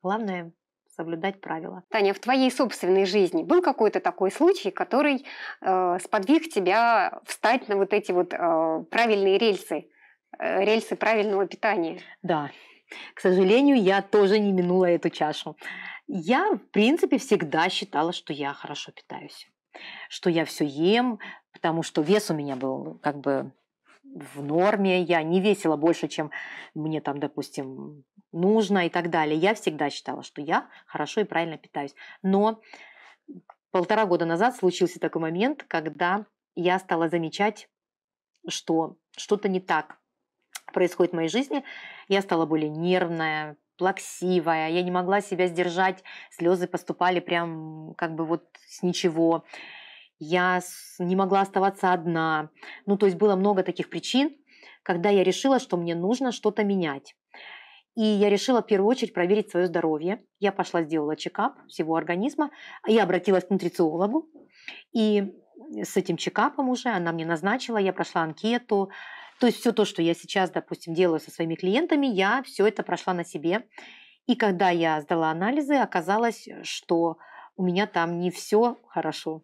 Главное соблюдать правила. Таня, в твоей собственной жизни был какой-то такой случай, который э, сподвиг тебя встать на вот эти вот э, правильные рельсы, э, рельсы правильного питания? Да. К сожалению, я тоже не минула эту чашу. Я, в принципе, всегда считала, что я хорошо питаюсь что я все ем, потому что вес у меня был как бы в норме, я не весила больше, чем мне там, допустим, нужно и так далее. Я всегда считала, что я хорошо и правильно питаюсь. Но полтора года назад случился такой момент, когда я стала замечать, что что-то не так происходит в моей жизни. Я стала более нервная, плаксивая, я не могла себя сдержать, слезы поступали прям как бы вот с ничего. Я не могла оставаться одна. Ну, то есть было много таких причин, когда я решила, что мне нужно что-то менять. И я решила в первую очередь проверить свое здоровье. Я пошла, сделала чекап всего организма. А я обратилась к нутрициологу. И с этим чекапом уже она мне назначила, я прошла анкету, то есть все то, что я сейчас, допустим, делаю со своими клиентами, я все это прошла на себе. И когда я сдала анализы, оказалось, что у меня там не все хорошо.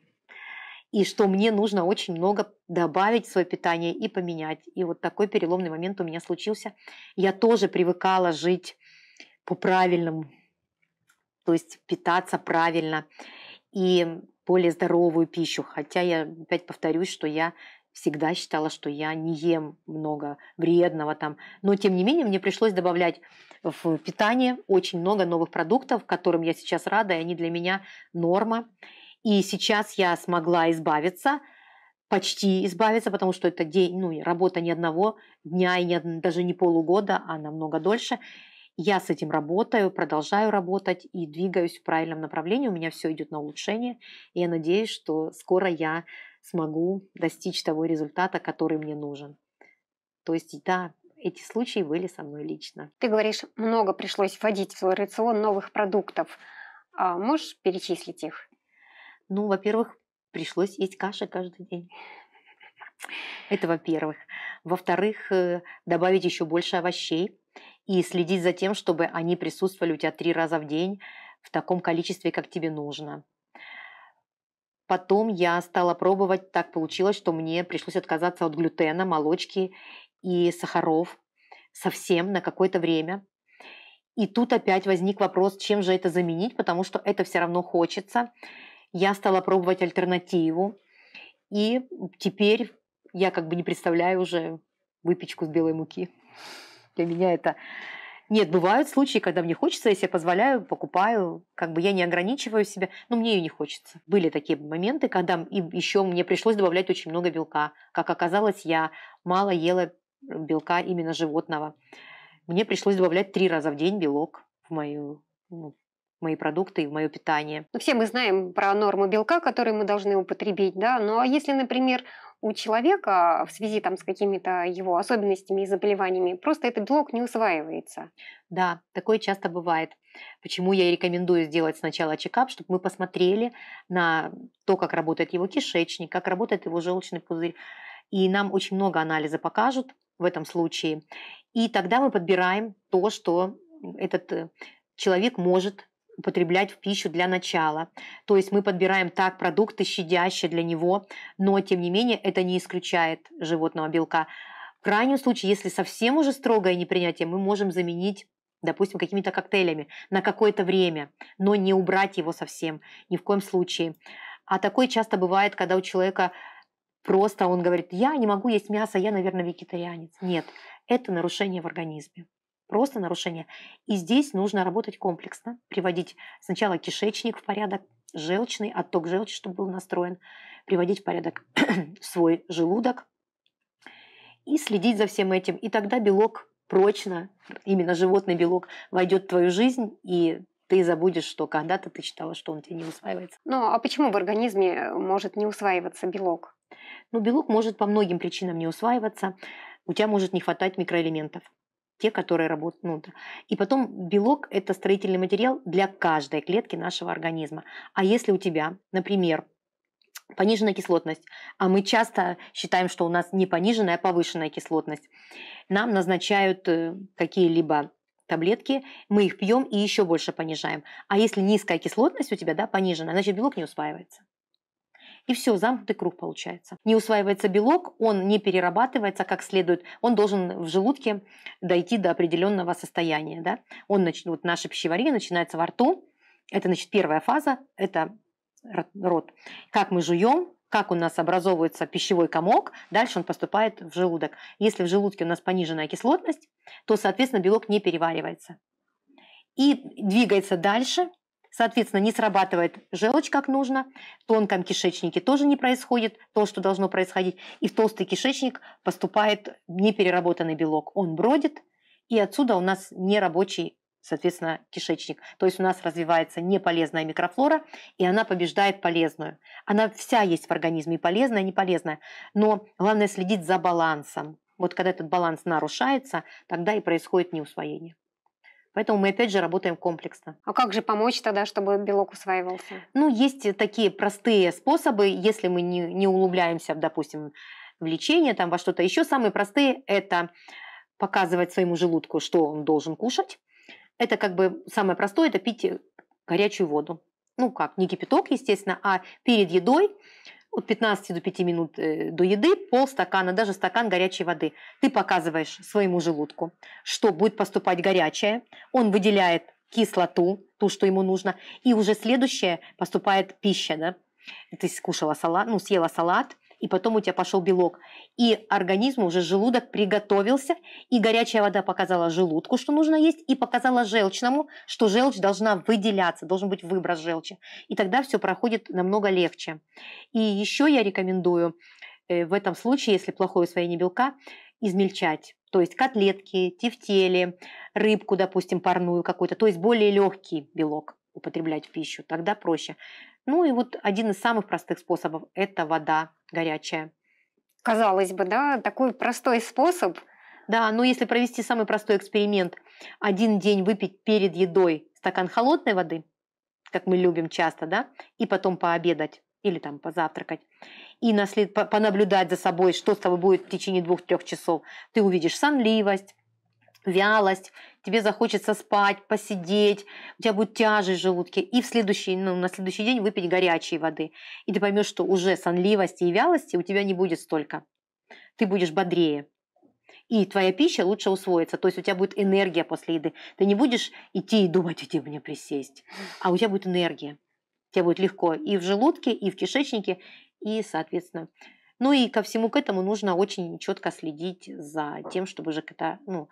И что мне нужно очень много добавить в свое питание и поменять. И вот такой переломный момент у меня случился. Я тоже привыкала жить по правильному, то есть питаться правильно и более здоровую пищу. Хотя я опять повторюсь, что я всегда считала, что я не ем много вредного там. Но, тем не менее, мне пришлось добавлять в питание очень много новых продуктов, которым я сейчас рада, и они для меня норма. И сейчас я смогла избавиться, почти избавиться, потому что это день, ну, работа не одного дня и не, даже не полугода, а намного дольше. Я с этим работаю, продолжаю работать и двигаюсь в правильном направлении. У меня все идет на улучшение. И я надеюсь, что скоро я смогу достичь того результата, который мне нужен. То есть, да, эти случаи были со мной лично. Ты говоришь, много пришлось вводить в свой рацион новых продуктов. А можешь перечислить их? Ну, во-первых, пришлось есть каши каждый день. Это во-первых. Во-вторых, э, добавить еще больше овощей и следить за тем, чтобы они присутствовали у тебя три раза в день в таком количестве, как тебе нужно. Потом я стала пробовать, так получилось, что мне пришлось отказаться от глютена, молочки и сахаров совсем на какое-то время. И тут опять возник вопрос, чем же это заменить, потому что это все равно хочется. Я стала пробовать альтернативу, и теперь я как бы не представляю уже выпечку с белой муки. Для меня это нет, бывают случаи, когда мне хочется, я себе позволяю, покупаю, как бы я не ограничиваю себя, но мне ее не хочется. Были такие моменты, когда и еще мне пришлось добавлять очень много белка. Как оказалось, я мало ела белка именно животного. Мне пришлось добавлять три раза в день белок в мою ну, мои продукты и в мое питание. Ну, все мы знаем про норму белка, которую мы должны употребить, да, но ну, а если, например, у человека в связи там, с какими-то его особенностями и заболеваниями, просто этот белок не усваивается. Да, такое часто бывает. Почему я и рекомендую сделать сначала чекап, чтобы мы посмотрели на то, как работает его кишечник, как работает его желчный пузырь. И нам очень много анализа покажут в этом случае. И тогда мы подбираем то, что этот э, человек может употреблять в пищу для начала. То есть мы подбираем так продукты, щадящие для него, но тем не менее это не исключает животного белка. В крайнем случае, если совсем уже строгое непринятие, мы можем заменить допустим, какими-то коктейлями на какое-то время, но не убрать его совсем, ни в коем случае. А такое часто бывает, когда у человека просто он говорит, я не могу есть мясо, я, наверное, вегетарианец. Нет, это нарушение в организме просто нарушение. И здесь нужно работать комплексно, приводить сначала кишечник в порядок, желчный, отток желчи, чтобы был настроен, приводить в порядок свой желудок и следить за всем этим. И тогда белок прочно, именно животный белок, войдет в твою жизнь, и ты забудешь, что когда-то ты считала, что он тебе не усваивается. Ну а почему в организме э, может не усваиваться белок? Ну, белок может по многим причинам не усваиваться. У тебя может не хватать микроэлементов те, которые работают внутрь. И потом белок – это строительный материал для каждой клетки нашего организма. А если у тебя, например, пониженная кислотность, а мы часто считаем, что у нас не пониженная, а повышенная кислотность, нам назначают э, какие-либо таблетки, мы их пьем и еще больше понижаем. А если низкая кислотность у тебя, да, понижена, значит белок не усваивается. И все, замкнутый круг получается. Не усваивается белок, он не перерабатывается как следует, он должен в желудке дойти до определенного состояния. Да? Он, вот наше пищеварение начинается во рту, это значит первая фаза, это рот. Как мы жуем, как у нас образовывается пищевой комок, дальше он поступает в желудок. Если в желудке у нас пониженная кислотность, то, соответственно, белок не переваривается. И двигается дальше Соответственно, не срабатывает желчь как нужно, в тонком кишечнике тоже не происходит то, что должно происходить, и в толстый кишечник поступает непереработанный белок. Он бродит, и отсюда у нас нерабочий соответственно, кишечник. То есть у нас развивается неполезная микрофлора, и она побеждает полезную. Она вся есть в организме, и полезная, и неполезная. Но главное следить за балансом. Вот когда этот баланс нарушается, тогда и происходит неусвоение. Поэтому мы опять же работаем комплексно. А как же помочь тогда, чтобы белок усваивался? Ну, есть такие простые способы, если мы не, не улубляемся, допустим, в лечение, там во что-то еще. Самые простые – это показывать своему желудку, что он должен кушать. Это как бы самое простое – это пить горячую воду. Ну как, не кипяток, естественно, а перед едой от 15 до 5 минут э, до еды, полстакана, даже стакан горячей воды. Ты показываешь своему желудку, что будет поступать горячее, он выделяет кислоту, ту, что ему нужно, и уже следующее поступает пища, да, ты скушала салат, ну, съела салат, и потом у тебя пошел белок. И организм уже желудок приготовился, и горячая вода показала желудку, что нужно есть, и показала желчному, что желчь должна выделяться, должен быть выброс желчи. И тогда все проходит намного легче. И еще я рекомендую э, в этом случае, если плохое усвоение белка, измельчать. То есть котлетки, тефтели, рыбку, допустим, парную какую-то. То есть более легкий белок употреблять в пищу. Тогда проще. Ну и вот один из самых простых способов – это вода горячая. Казалось бы, да, такой простой способ. Да, но если провести самый простой эксперимент, один день выпить перед едой стакан холодной воды, как мы любим часто, да, и потом пообедать или там позавтракать, и наслед... понаблюдать за собой, что с тобой будет в течение двух-трех часов. Ты увидишь сонливость, вялость, тебе захочется спать, посидеть, у тебя будет тяжесть в желудке, и в следующий, ну, на следующий день выпить горячей воды. И ты поймешь, что уже сонливости и вялости у тебя не будет столько. Ты будешь бодрее. И твоя пища лучше усвоится. То есть у тебя будет энергия после еды. Ты не будешь идти и думать, где мне присесть. А у тебя будет энергия. Тебе будет легко и в желудке, и в кишечнике, и, соответственно, ну и ко всему к этому нужно очень четко следить за тем, чтобы ЖКТ, ну,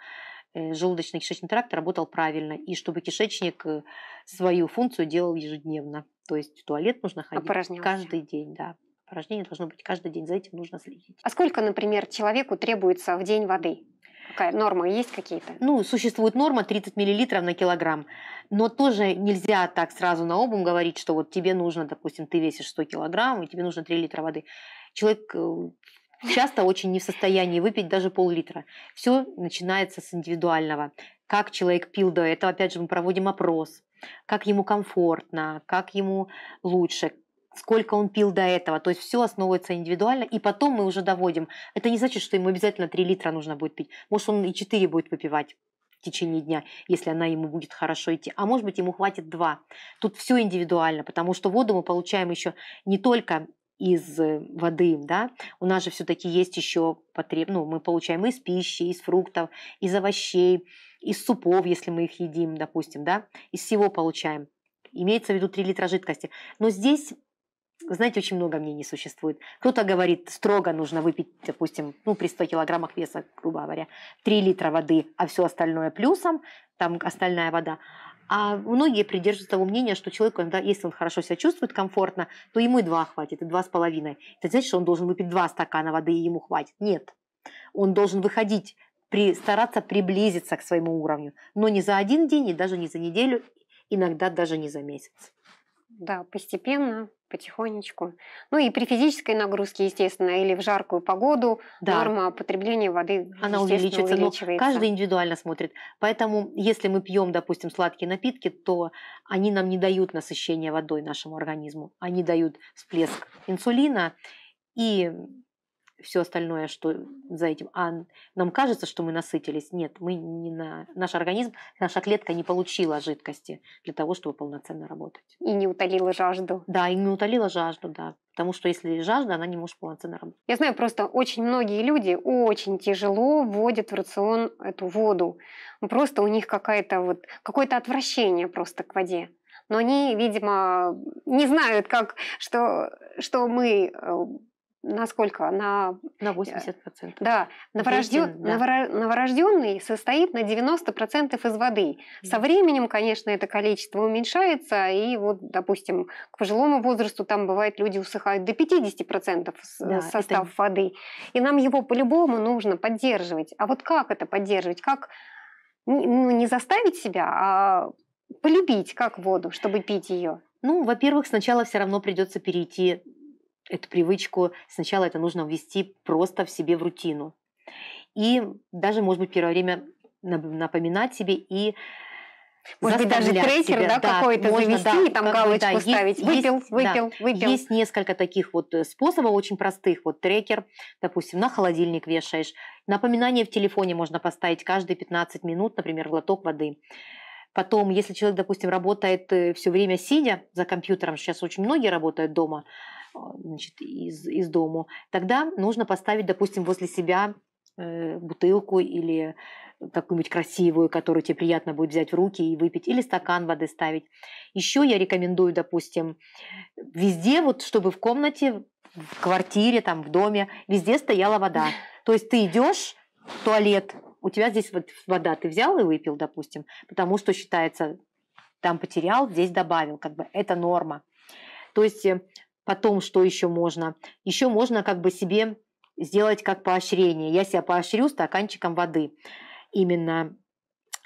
Э, желудочно-кишечный тракт работал правильно, и чтобы кишечник э, свою функцию делал ежедневно. То есть в туалет нужно ходить каждый день, да. Порождение должно быть каждый день, за этим нужно следить. А сколько, например, человеку требуется в день воды? Какая норма есть какие-то? Ну, существует норма 30 мл на килограмм. Но тоже нельзя так сразу на обум говорить, что вот тебе нужно, допустим, ты весишь 100 килограмм, и тебе нужно 3 литра воды. Человек э, часто очень не в состоянии выпить даже пол-литра. Все начинается с индивидуального. Как человек пил до этого, опять же, мы проводим опрос. Как ему комфортно, как ему лучше, сколько он пил до этого. То есть все основывается индивидуально, и потом мы уже доводим. Это не значит, что ему обязательно 3 литра нужно будет пить. Может, он и 4 будет выпивать в течение дня, если она ему будет хорошо идти. А может быть, ему хватит два. Тут все индивидуально, потому что воду мы получаем еще не только из э, воды, да, у нас же все-таки есть еще потреб, ну, мы получаем из пищи, из фруктов, из овощей, из супов, если мы их едим, допустим, да, из всего получаем. Имеется в виду 3 литра жидкости. Но здесь знаете, очень много мнений существует. Кто-то говорит, строго нужно выпить, допустим, ну, при 100 килограммах веса, грубо говоря, 3 литра воды, а все остальное плюсом, там остальная вода. А многие придерживаются того мнения, что человеку, да, если он хорошо себя чувствует, комфортно, то ему и два хватит, и два с половиной. Это значит, что он должен выпить два стакана воды, и ему хватит. Нет. Он должен выходить, при, стараться приблизиться к своему уровню. Но не за один день, и даже не за неделю, иногда даже не за месяц да, постепенно, потихонечку. Ну и при физической нагрузке, естественно, или в жаркую погоду да. норма потребления воды Она увеличится, увеличивается. Но каждый индивидуально смотрит. Поэтому, если мы пьем, допустим, сладкие напитки, то они нам не дают насыщения водой нашему организму. Они дают всплеск инсулина и все остальное, что за этим. А нам кажется, что мы насытились. Нет, мы не на... наш организм, наша клетка не получила жидкости для того, чтобы полноценно работать. И не утолила жажду. Да, и не утолила жажду, да. Потому что если жажда, она не может полноценно работать. Я знаю, просто очень многие люди очень тяжело вводят в рацион эту воду. Ну, просто у них какая-то вот, какое-то отвращение просто к воде но они, видимо, не знают, как, что, что мы э, насколько? На, на 80%. Э, да. Новорожден, да. новорожденный состоит на 90% из воды. Со временем, конечно, это количество уменьшается, и вот, допустим, к пожилому возрасту там бывает люди усыхают до 50% да, состав это... воды. И нам его по-любому нужно поддерживать. А вот как это поддерживать? Как ну, не заставить себя, а полюбить как воду, чтобы пить ее? Ну, во-первых, сначала все равно придется перейти эту привычку, сначала это нужно ввести просто в себе в рутину. И даже, может быть, первое время напоминать себе и может быть, даже трекер да, да, какой-то можно, завести да, и там галочку да, есть, Выпил, есть, выпил, да, выпил. Есть несколько таких вот э, способов очень простых. Вот трекер, допустим, на холодильник вешаешь. Напоминание в телефоне можно поставить каждые 15 минут, например, глоток воды. Потом, если человек, допустим, работает э, все время сидя за компьютером, сейчас очень многие работают дома, а, значит, из, из дому, тогда нужно поставить, допустим, возле себя э, бутылку или какую-нибудь красивую, которую тебе приятно будет взять в руки и выпить, или стакан воды ставить. Еще я рекомендую, допустим, везде, вот чтобы в комнате, в квартире, там, в доме, везде стояла вода. То есть ты идешь в туалет, у тебя здесь вот вода, ты взял и выпил, допустим, потому что считается, там потерял, здесь добавил, как бы это норма. То есть э, Потом что еще можно? Еще можно как бы себе сделать как поощрение. Я себя поощрю стаканчиком воды. Именно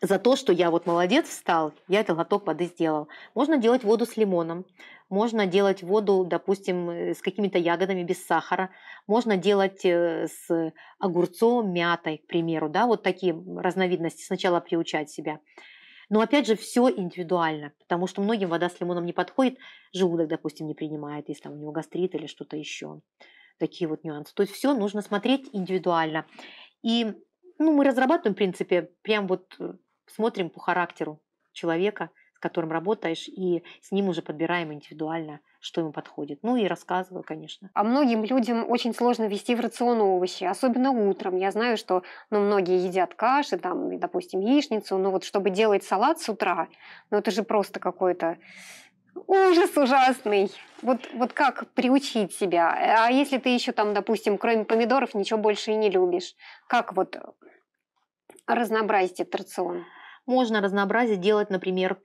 за то, что я вот молодец встал, я этот глоток воды сделал. Можно делать воду с лимоном, можно делать воду, допустим, э, с какими-то ягодами без сахара, можно делать э, с огурцом, мятой, к примеру, да, вот такие разновидности сначала приучать себя. Но опять же, все индивидуально, потому что многим вода с лимоном не подходит, желудок, допустим, не принимает, если там у него гастрит или что-то еще. Такие вот нюансы. То есть все нужно смотреть индивидуально. И ну, мы разрабатываем, в принципе, прям вот э, смотрим по характеру человека, с которым работаешь, и с ним уже подбираем индивидуально – что им подходит. Ну и рассказываю, конечно. А многим людям очень сложно вести в рацион овощи, особенно утром. Я знаю, что ну, многие едят каши, там, допустим, яичницу, но вот чтобы делать салат с утра, ну это же просто какой то Ужас ужасный. Вот, вот как приучить себя? А если ты еще там, допустим, кроме помидоров ничего больше и не любишь, как вот разнообразить этот рацион? Можно разнообразить, делать, например,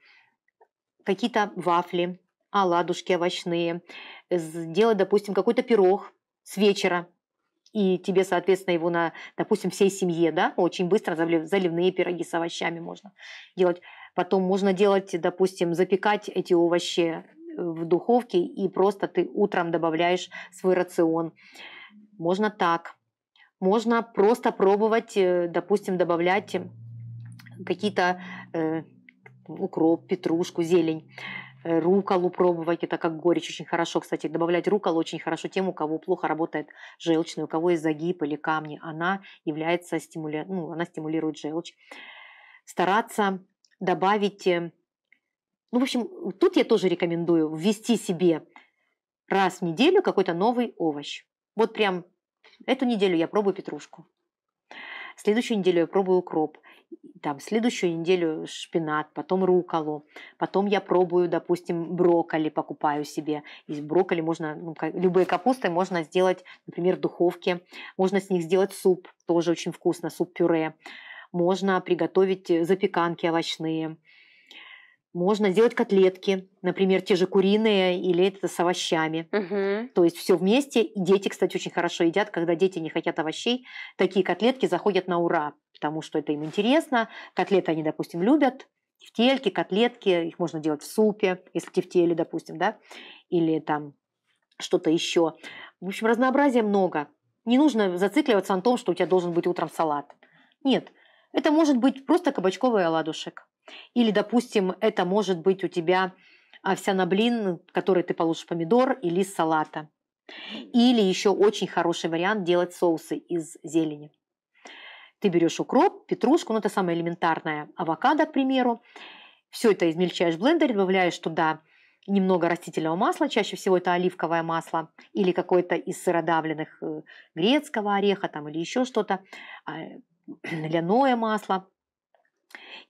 какие-то вафли, оладушки а, овощные, сделать, э, допустим, какой-то пирог с вечера, и тебе, соответственно, его на, допустим, всей семье, да, очень быстро заливные пироги с овощами можно делать. Потом можно делать, допустим, запекать эти овощи в духовке, и просто ты утром добавляешь свой рацион. Можно так. Можно просто пробовать, э, допустим, добавлять э, какие-то э, укроп, петрушку, зелень Э, руколу пробовать, это как горечь очень хорошо, кстати, добавлять руколу очень хорошо тем, у кого плохо работает желчный, у кого есть загиб или камни, она является стимуля... ну, она стимулирует желчь. Стараться добавить, э, ну, в общем, тут я тоже рекомендую ввести себе раз в неделю какой-то новый овощ. Вот прям эту неделю я пробую петрушку, следующую неделю я пробую укроп, там следующую неделю шпинат, потом руколу, потом я пробую, допустим, брокколи покупаю себе. Из брокколи можно, ну, любые капусты можно сделать, например, в духовке. Можно с них сделать суп, тоже очень вкусно, суп-пюре. Можно приготовить э, запеканки овощные. Можно сделать котлетки, например, те же куриные или это с овощами. Угу. То есть все вместе. Дети, кстати, очень хорошо едят, когда дети не хотят овощей. Такие котлетки заходят на ура потому что это им интересно. Котлеты они, допустим, любят, тефтельки, котлетки, их можно делать в супе, если тефтели, допустим, да, или там что-то еще. В общем, разнообразия много. Не нужно зацикливаться на том, что у тебя должен быть утром салат. Нет, это может быть просто кабачковый оладушек. Или, допустим, это может быть у тебя овсяноблин, который ты получишь помидор или салата. Или еще очень хороший вариант делать соусы из зелени. Ты берешь укроп, петрушку, ну это самое элементарное, авокадо, к примеру. Все это измельчаешь в блендере, добавляешь туда немного растительного масла, чаще всего это оливковое масло или какое-то из сыродавленных э, грецкого ореха там, или еще что-то, а, ляное масло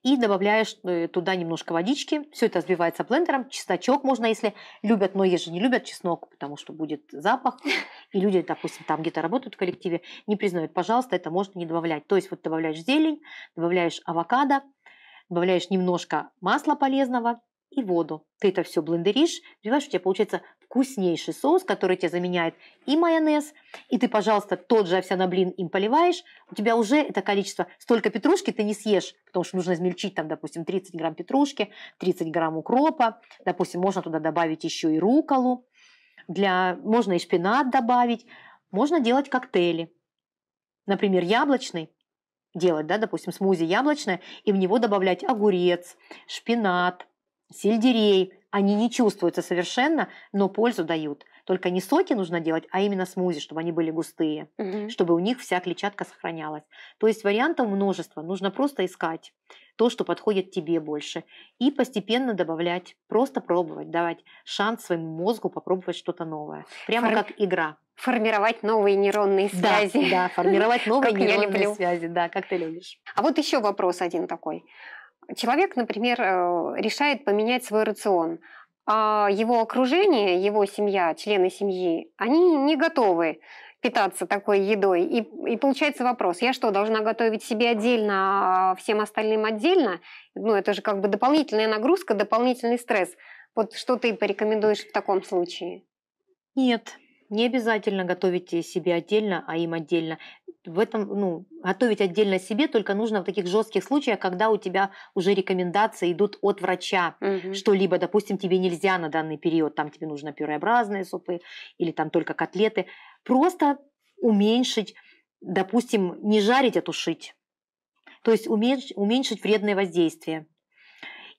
и добавляешь э, туда немножко водички. Все это взбивается блендером. Чесночок можно, если любят, но есть не любят чеснок, потому что будет запах. И люди, допустим, там где-то работают в коллективе, не признают, пожалуйста, это можно не добавлять. То есть вот добавляешь зелень, добавляешь авокадо, добавляешь немножко масла полезного и воду. Ты это все блендеришь, понимаешь, у тебя получается вкуснейший соус, который тебе заменяет и майонез, и ты, пожалуйста, тот же овсяный блин им поливаешь, у тебя уже это количество, столько петрушки ты не съешь, потому что нужно измельчить там, допустим, 30 грамм петрушки, 30 грамм укропа, допустим, можно туда добавить еще и руколу, для, можно и шпинат добавить, можно делать коктейли. Например, яблочный, делать, да, допустим, смузи яблочное, и в него добавлять огурец, шпинат, сельдерей они не чувствуются совершенно, но пользу дают. Только не соки нужно делать, а именно смузи, чтобы они были густые, угу. чтобы у них вся клетчатка сохранялась. То есть вариантов множество, нужно просто искать то, что подходит тебе больше. И постепенно добавлять, просто пробовать, давать шанс своему мозгу попробовать что-то новое. Прямо Фор... как игра. Формировать новые нейронные связи. Да, да формировать новые нейронные связи, да, как ты любишь. А вот еще вопрос один такой. Человек, например, э, решает поменять свой рацион, а его окружение, его семья, члены семьи, они не готовы питаться такой едой. И, и получается вопрос, я что, должна готовить себе отдельно, а всем остальным отдельно? Ну, это же как бы дополнительная нагрузка, дополнительный стресс. Вот что ты порекомендуешь в таком случае? Нет, не обязательно готовить себе отдельно, а им отдельно в этом, ну, готовить отдельно себе только нужно в таких жестких случаях, когда у тебя уже рекомендации идут от врача, угу. что-либо, допустим, тебе нельзя на данный период, там тебе нужно пюреобразные супы или там только котлеты, просто уменьшить, допустим, не жарить, а тушить. То есть уменьшить, уменьшить вредное воздействие.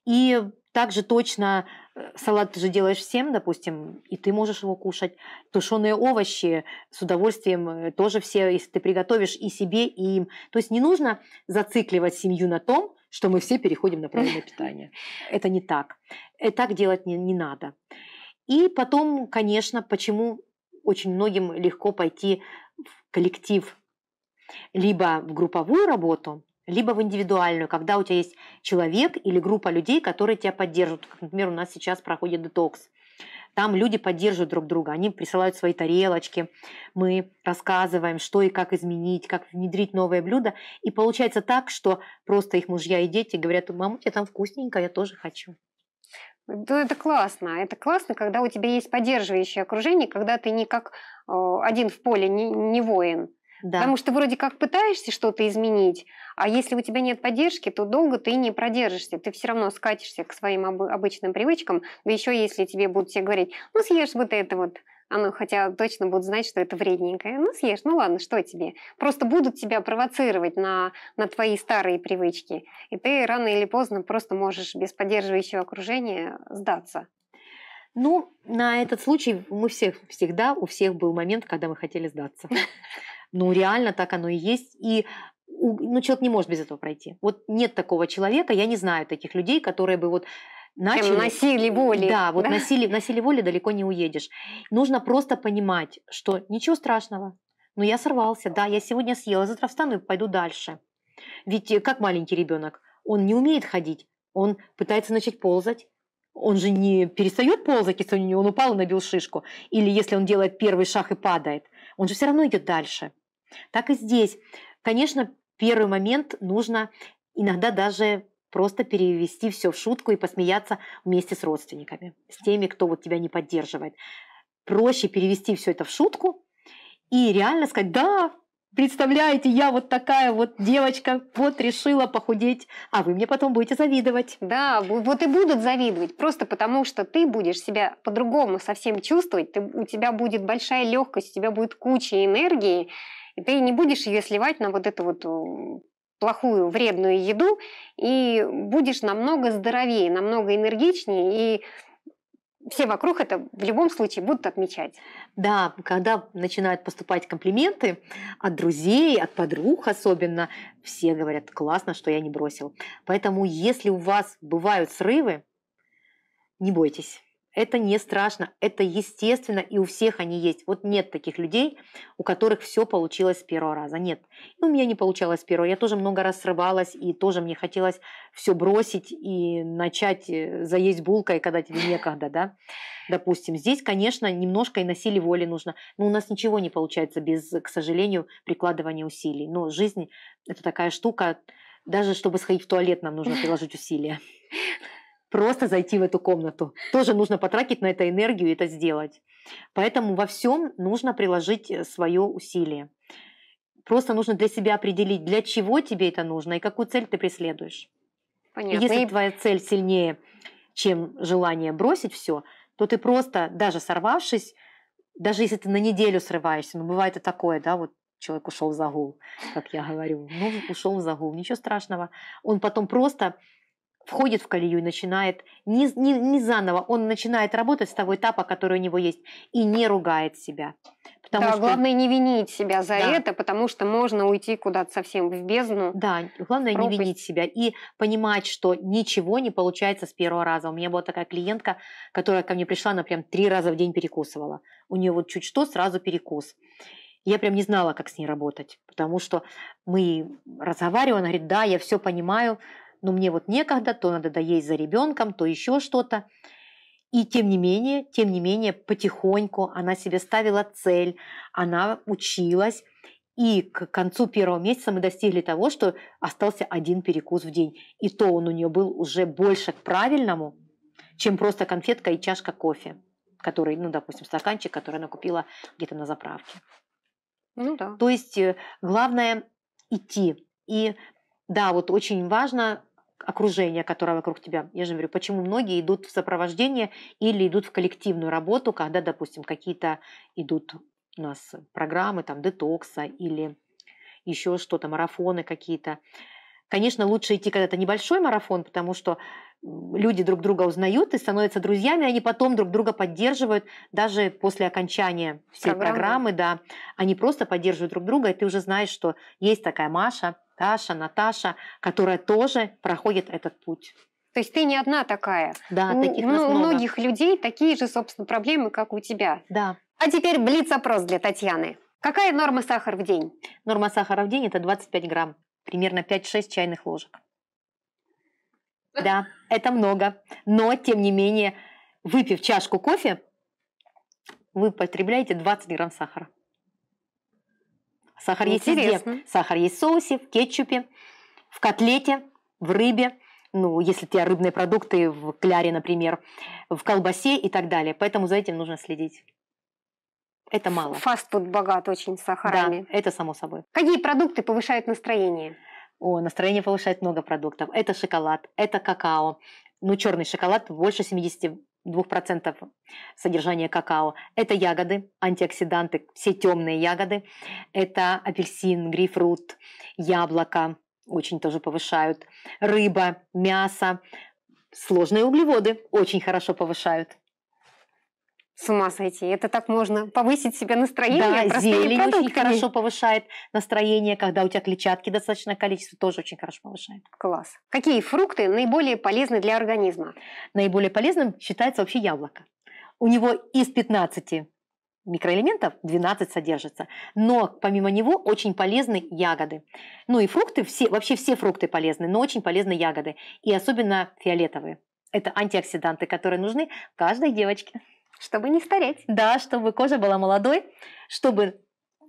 И также точно э, салат ты же делаешь всем, допустим, и ты можешь его кушать. Тушеные овощи с удовольствием э, тоже все, если ты приготовишь и себе, и им. То есть не нужно зацикливать семью на том, что мы все переходим на правильное питание. Это не так. И э, так делать не, не надо. И потом, конечно, почему очень многим легко пойти в коллектив, либо в групповую работу, либо в индивидуальную, когда у тебя есть человек или группа людей, которые тебя поддерживают. например, у нас сейчас проходит детокс. Там люди поддерживают друг друга, они присылают свои тарелочки, мы рассказываем, что и как изменить, как внедрить новое блюдо. И получается так, что просто их мужья и дети говорят, маму, тебе там вкусненько, я тоже хочу. Да, это классно. Это классно, когда у тебя есть поддерживающее окружение, когда ты не как э, один в поле, не, не воин, да. Потому что вроде как пытаешься что-то изменить, а если у тебя нет поддержки, то долго ты не продержишься. Ты все равно скатишься к своим об- обычным привычкам. Да еще если тебе будут все говорить, ну съешь вот это вот, оно, а, ну, хотя точно будут знать, что это вредненькое. Ну, съешь, ну ладно, что тебе? Просто будут тебя провоцировать на, на твои старые привычки. И ты рано или поздно просто можешь без поддерживающего окружения сдаться. Ну, на этот случай мы всех всегда, у всех был момент, когда мы хотели сдаться. Ну, реально так оно и есть. И ну, человек не может без этого пройти. Вот нет такого человека, я не знаю таких людей, которые бы вот начали... Прям насилие воли. Да, вот да? носили насилие воли далеко не уедешь. Нужно просто понимать, что ничего страшного. Ну, я сорвался, да, я сегодня съела, завтра встану и пойду дальше. Ведь э, как маленький ребенок, он не умеет ходить, он пытается начать ползать, он же не перестает ползать, если он упал и набил шишку. Или если он делает первый шаг и падает. Он же все равно идет дальше. Так и здесь. Конечно, первый момент нужно иногда даже просто перевести все в шутку и посмеяться вместе с родственниками, с теми, кто вот тебя не поддерживает. Проще перевести все это в шутку и реально сказать, да, представляете, я вот такая вот девочка, вот решила похудеть, а вы мне потом будете завидовать. Да, вот и будут завидовать, просто потому что ты будешь себя по-другому совсем чувствовать, ты, у тебя будет большая легкость, у тебя будет куча энергии, и ты не будешь ее сливать на вот эту вот плохую, вредную еду, и будешь намного здоровее, намного энергичнее, и все вокруг это в любом случае будут отмечать. Да, когда начинают поступать комплименты от друзей, от подруг особенно, все говорят, классно, что я не бросил. Поэтому если у вас бывают срывы, не бойтесь. Это не страшно, это естественно, и у всех они есть. Вот нет таких людей, у которых все получилось с первого раза. Нет. И у меня не получалось с первого. Я тоже много раз срывалась, и тоже мне хотелось все бросить и начать э, заесть булкой, когда тебе некогда, да? Допустим, здесь, конечно, немножко и насилие воли нужно. Но у нас ничего не получается без, к сожалению, прикладывания усилий. Но жизнь – это такая штука, даже чтобы сходить в туалет, нам нужно приложить усилия просто зайти в эту комнату. Тоже нужно потратить на это энергию и это сделать. Поэтому во всем нужно приложить э, свое усилие. Просто нужно для себя определить, для чего тебе это нужно и какую цель ты преследуешь. Понятно. Если твоя цель сильнее, чем желание бросить все, то ты просто, даже сорвавшись, даже если ты на неделю срываешься, ну бывает и такое, да, вот человек ушел в загул, как я говорю, ну ушел в загул, ничего страшного. Он потом просто входит в колею и начинает не, не, не заново, он начинает работать с того этапа, который у него есть, и не ругает себя. Потому да, что... главное не винить себя за да. это, потому что можно уйти куда-то совсем в бездну. Да, главное пропасть. не винить себя и понимать, что ничего не получается с первого раза. У меня была такая клиентка, которая ко мне пришла, она прям три раза в день перекусывала. У нее вот чуть что, сразу перекус. Я прям не знала, как с ней работать, потому что мы разговариваем, она говорит, да, я все понимаю, но «Ну, мне вот некогда, то надо доесть за ребенком, то еще что-то. И тем не менее, тем не менее, потихоньку она себе ставила цель, она училась. И к концу первого месяца мы достигли того, что остался один перекус в день. И то он у нее был уже больше к правильному, чем просто конфетка и чашка кофе, который, ну, допустим, стаканчик, который она купила где-то на заправке. Ну да. То есть э, главное идти. И да, вот очень важно окружение, которое вокруг тебя. Я же говорю, почему многие идут в сопровождение или идут в коллективную работу, когда, допустим, какие-то идут у нас программы там детокса или еще что-то, марафоны какие-то. Конечно, лучше идти, когда то небольшой марафон, потому что люди друг друга узнают и становятся друзьями, они потом друг друга поддерживают, даже после окончания всей программы, программы да, они просто поддерживают друг друга, и ты уже знаешь, что есть такая Маша – Таша, Наташа, которая тоже проходит этот путь. То есть ты не одна такая. Да, таких ну, нас много. многих людей такие же, собственно, проблемы, как у тебя. Да. А теперь блиц-опрос для Татьяны. Какая норма сахара в день? Норма сахара в день – это 25 грамм, примерно 5-6 чайных ложек. Да, это много. Но, тем не менее, выпив чашку кофе, вы потребляете 20 грамм сахара. Сахар есть везде. Сахар есть в соусе, в кетчупе, в котлете, в рыбе. Ну, если у тебя рыбные продукты в кляре, например, в колбасе и так далее. Поэтому за этим нужно следить. Это мало. Фастфуд богат очень сахарами. Да, это само собой. Какие продукты повышают настроение? О, настроение повышает много продуктов. Это шоколад, это какао. Ну, черный шоколад больше 70% 2% содержания какао. Это ягоды, антиоксиданты, все темные ягоды. Это апельсин, грейпфрут, яблоко, очень тоже повышают. Рыба, мясо, сложные углеводы очень хорошо повышают с ума сойти. Это так можно повысить себе настроение. Да, зелень продуктами. очень хорошо повышает настроение, когда у тебя клетчатки достаточное количество, тоже очень хорошо повышает. Класс. Какие фрукты наиболее полезны для организма? Наиболее полезным считается вообще яблоко. У него из 15 микроэлементов 12 содержится. Но помимо него очень полезны ягоды. Ну и фрукты, все, вообще все фрукты полезны, но очень полезны ягоды. И особенно фиолетовые. Это антиоксиданты, которые нужны каждой девочке. Чтобы не стареть. Да, чтобы кожа была молодой, чтобы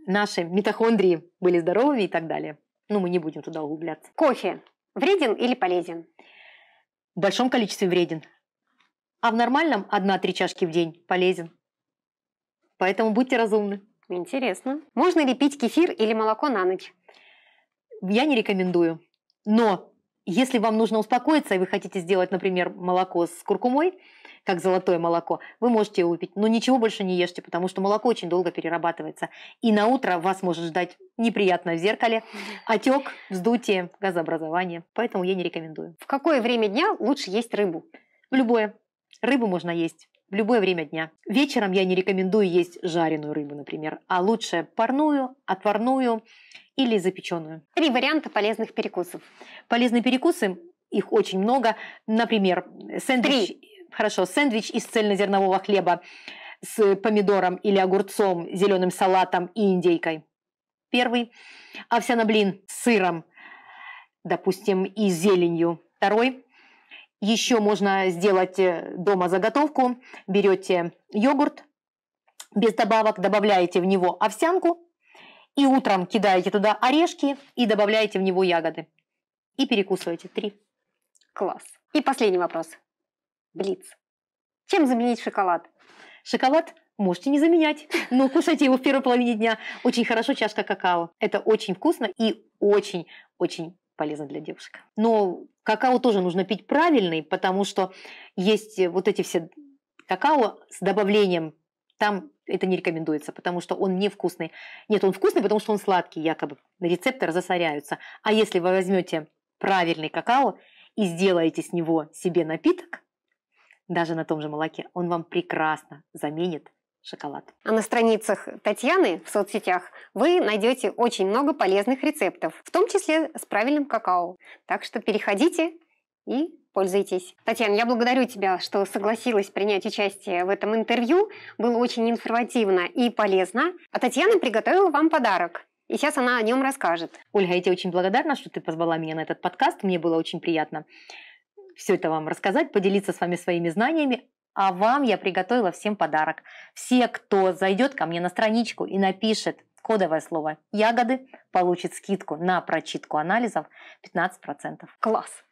наши митохондрии были здоровыми и так далее. Ну, мы не будем туда углубляться. Кофе вреден или полезен? В большом количестве вреден. А в нормальном 1-3 чашки в день полезен. Поэтому будьте разумны. Интересно. Можно ли пить кефир или молоко на ночь? Я не рекомендую. Но если вам нужно успокоиться, и вы хотите сделать, например, молоко с куркумой, как золотое молоко, вы можете его выпить, но ничего больше не ешьте, потому что молоко очень долго перерабатывается. И на утро вас может ждать неприятно в зеркале, отек, вздутие, газообразование. Поэтому я не рекомендую. В какое время дня лучше есть рыбу? В любое. Рыбу можно есть в любое время дня. Вечером я не рекомендую есть жареную рыбу, например, а лучше парную, отварную или запеченную. Три варианта полезных перекусов. Полезные перекусы, их очень много. Например, сэндвич, Три. хорошо, сэндвич из цельнозернового хлеба с помидором или огурцом, зеленым салатом и индейкой. Первый – овсяноблин с сыром, допустим, и зеленью. Второй еще можно сделать э, дома заготовку. Берете йогурт без добавок, добавляете в него овсянку и утром кидаете туда орешки и добавляете в него ягоды. И перекусываете. Три. Класс. И последний вопрос. Блиц. Чем заменить шоколад? Шоколад можете не заменять, но кушайте его в первой половине дня. Очень хорошо чашка какао. Это очень вкусно и очень-очень полезно для девушек. Но какао тоже нужно пить правильный, потому что есть э, вот эти все какао с добавлением там это не рекомендуется, потому что он невкусный. Нет, он вкусный, потому что он сладкий, якобы. Рецепторы засоряются. А если вы возьмете правильный какао и сделаете с него себе напиток, даже на том же молоке, он вам прекрасно заменит шоколад. А на страницах Татьяны в соцсетях вы найдете очень много полезных рецептов, в том числе с правильным какао. Так что переходите и пользуйтесь. Татьяна, я благодарю тебя, что согласилась принять участие в этом интервью. Было очень информативно и полезно. А Татьяна приготовила вам подарок. И сейчас она о нем расскажет. Ольга, я тебе очень благодарна, что ты позвала меня на этот подкаст. Мне было очень приятно все это вам рассказать, поделиться с вами своими знаниями. А вам я приготовила всем подарок. Все, кто зайдет ко мне на страничку и напишет кодовое слово «ягоды», получит скидку на прочитку анализов 15%. Класс!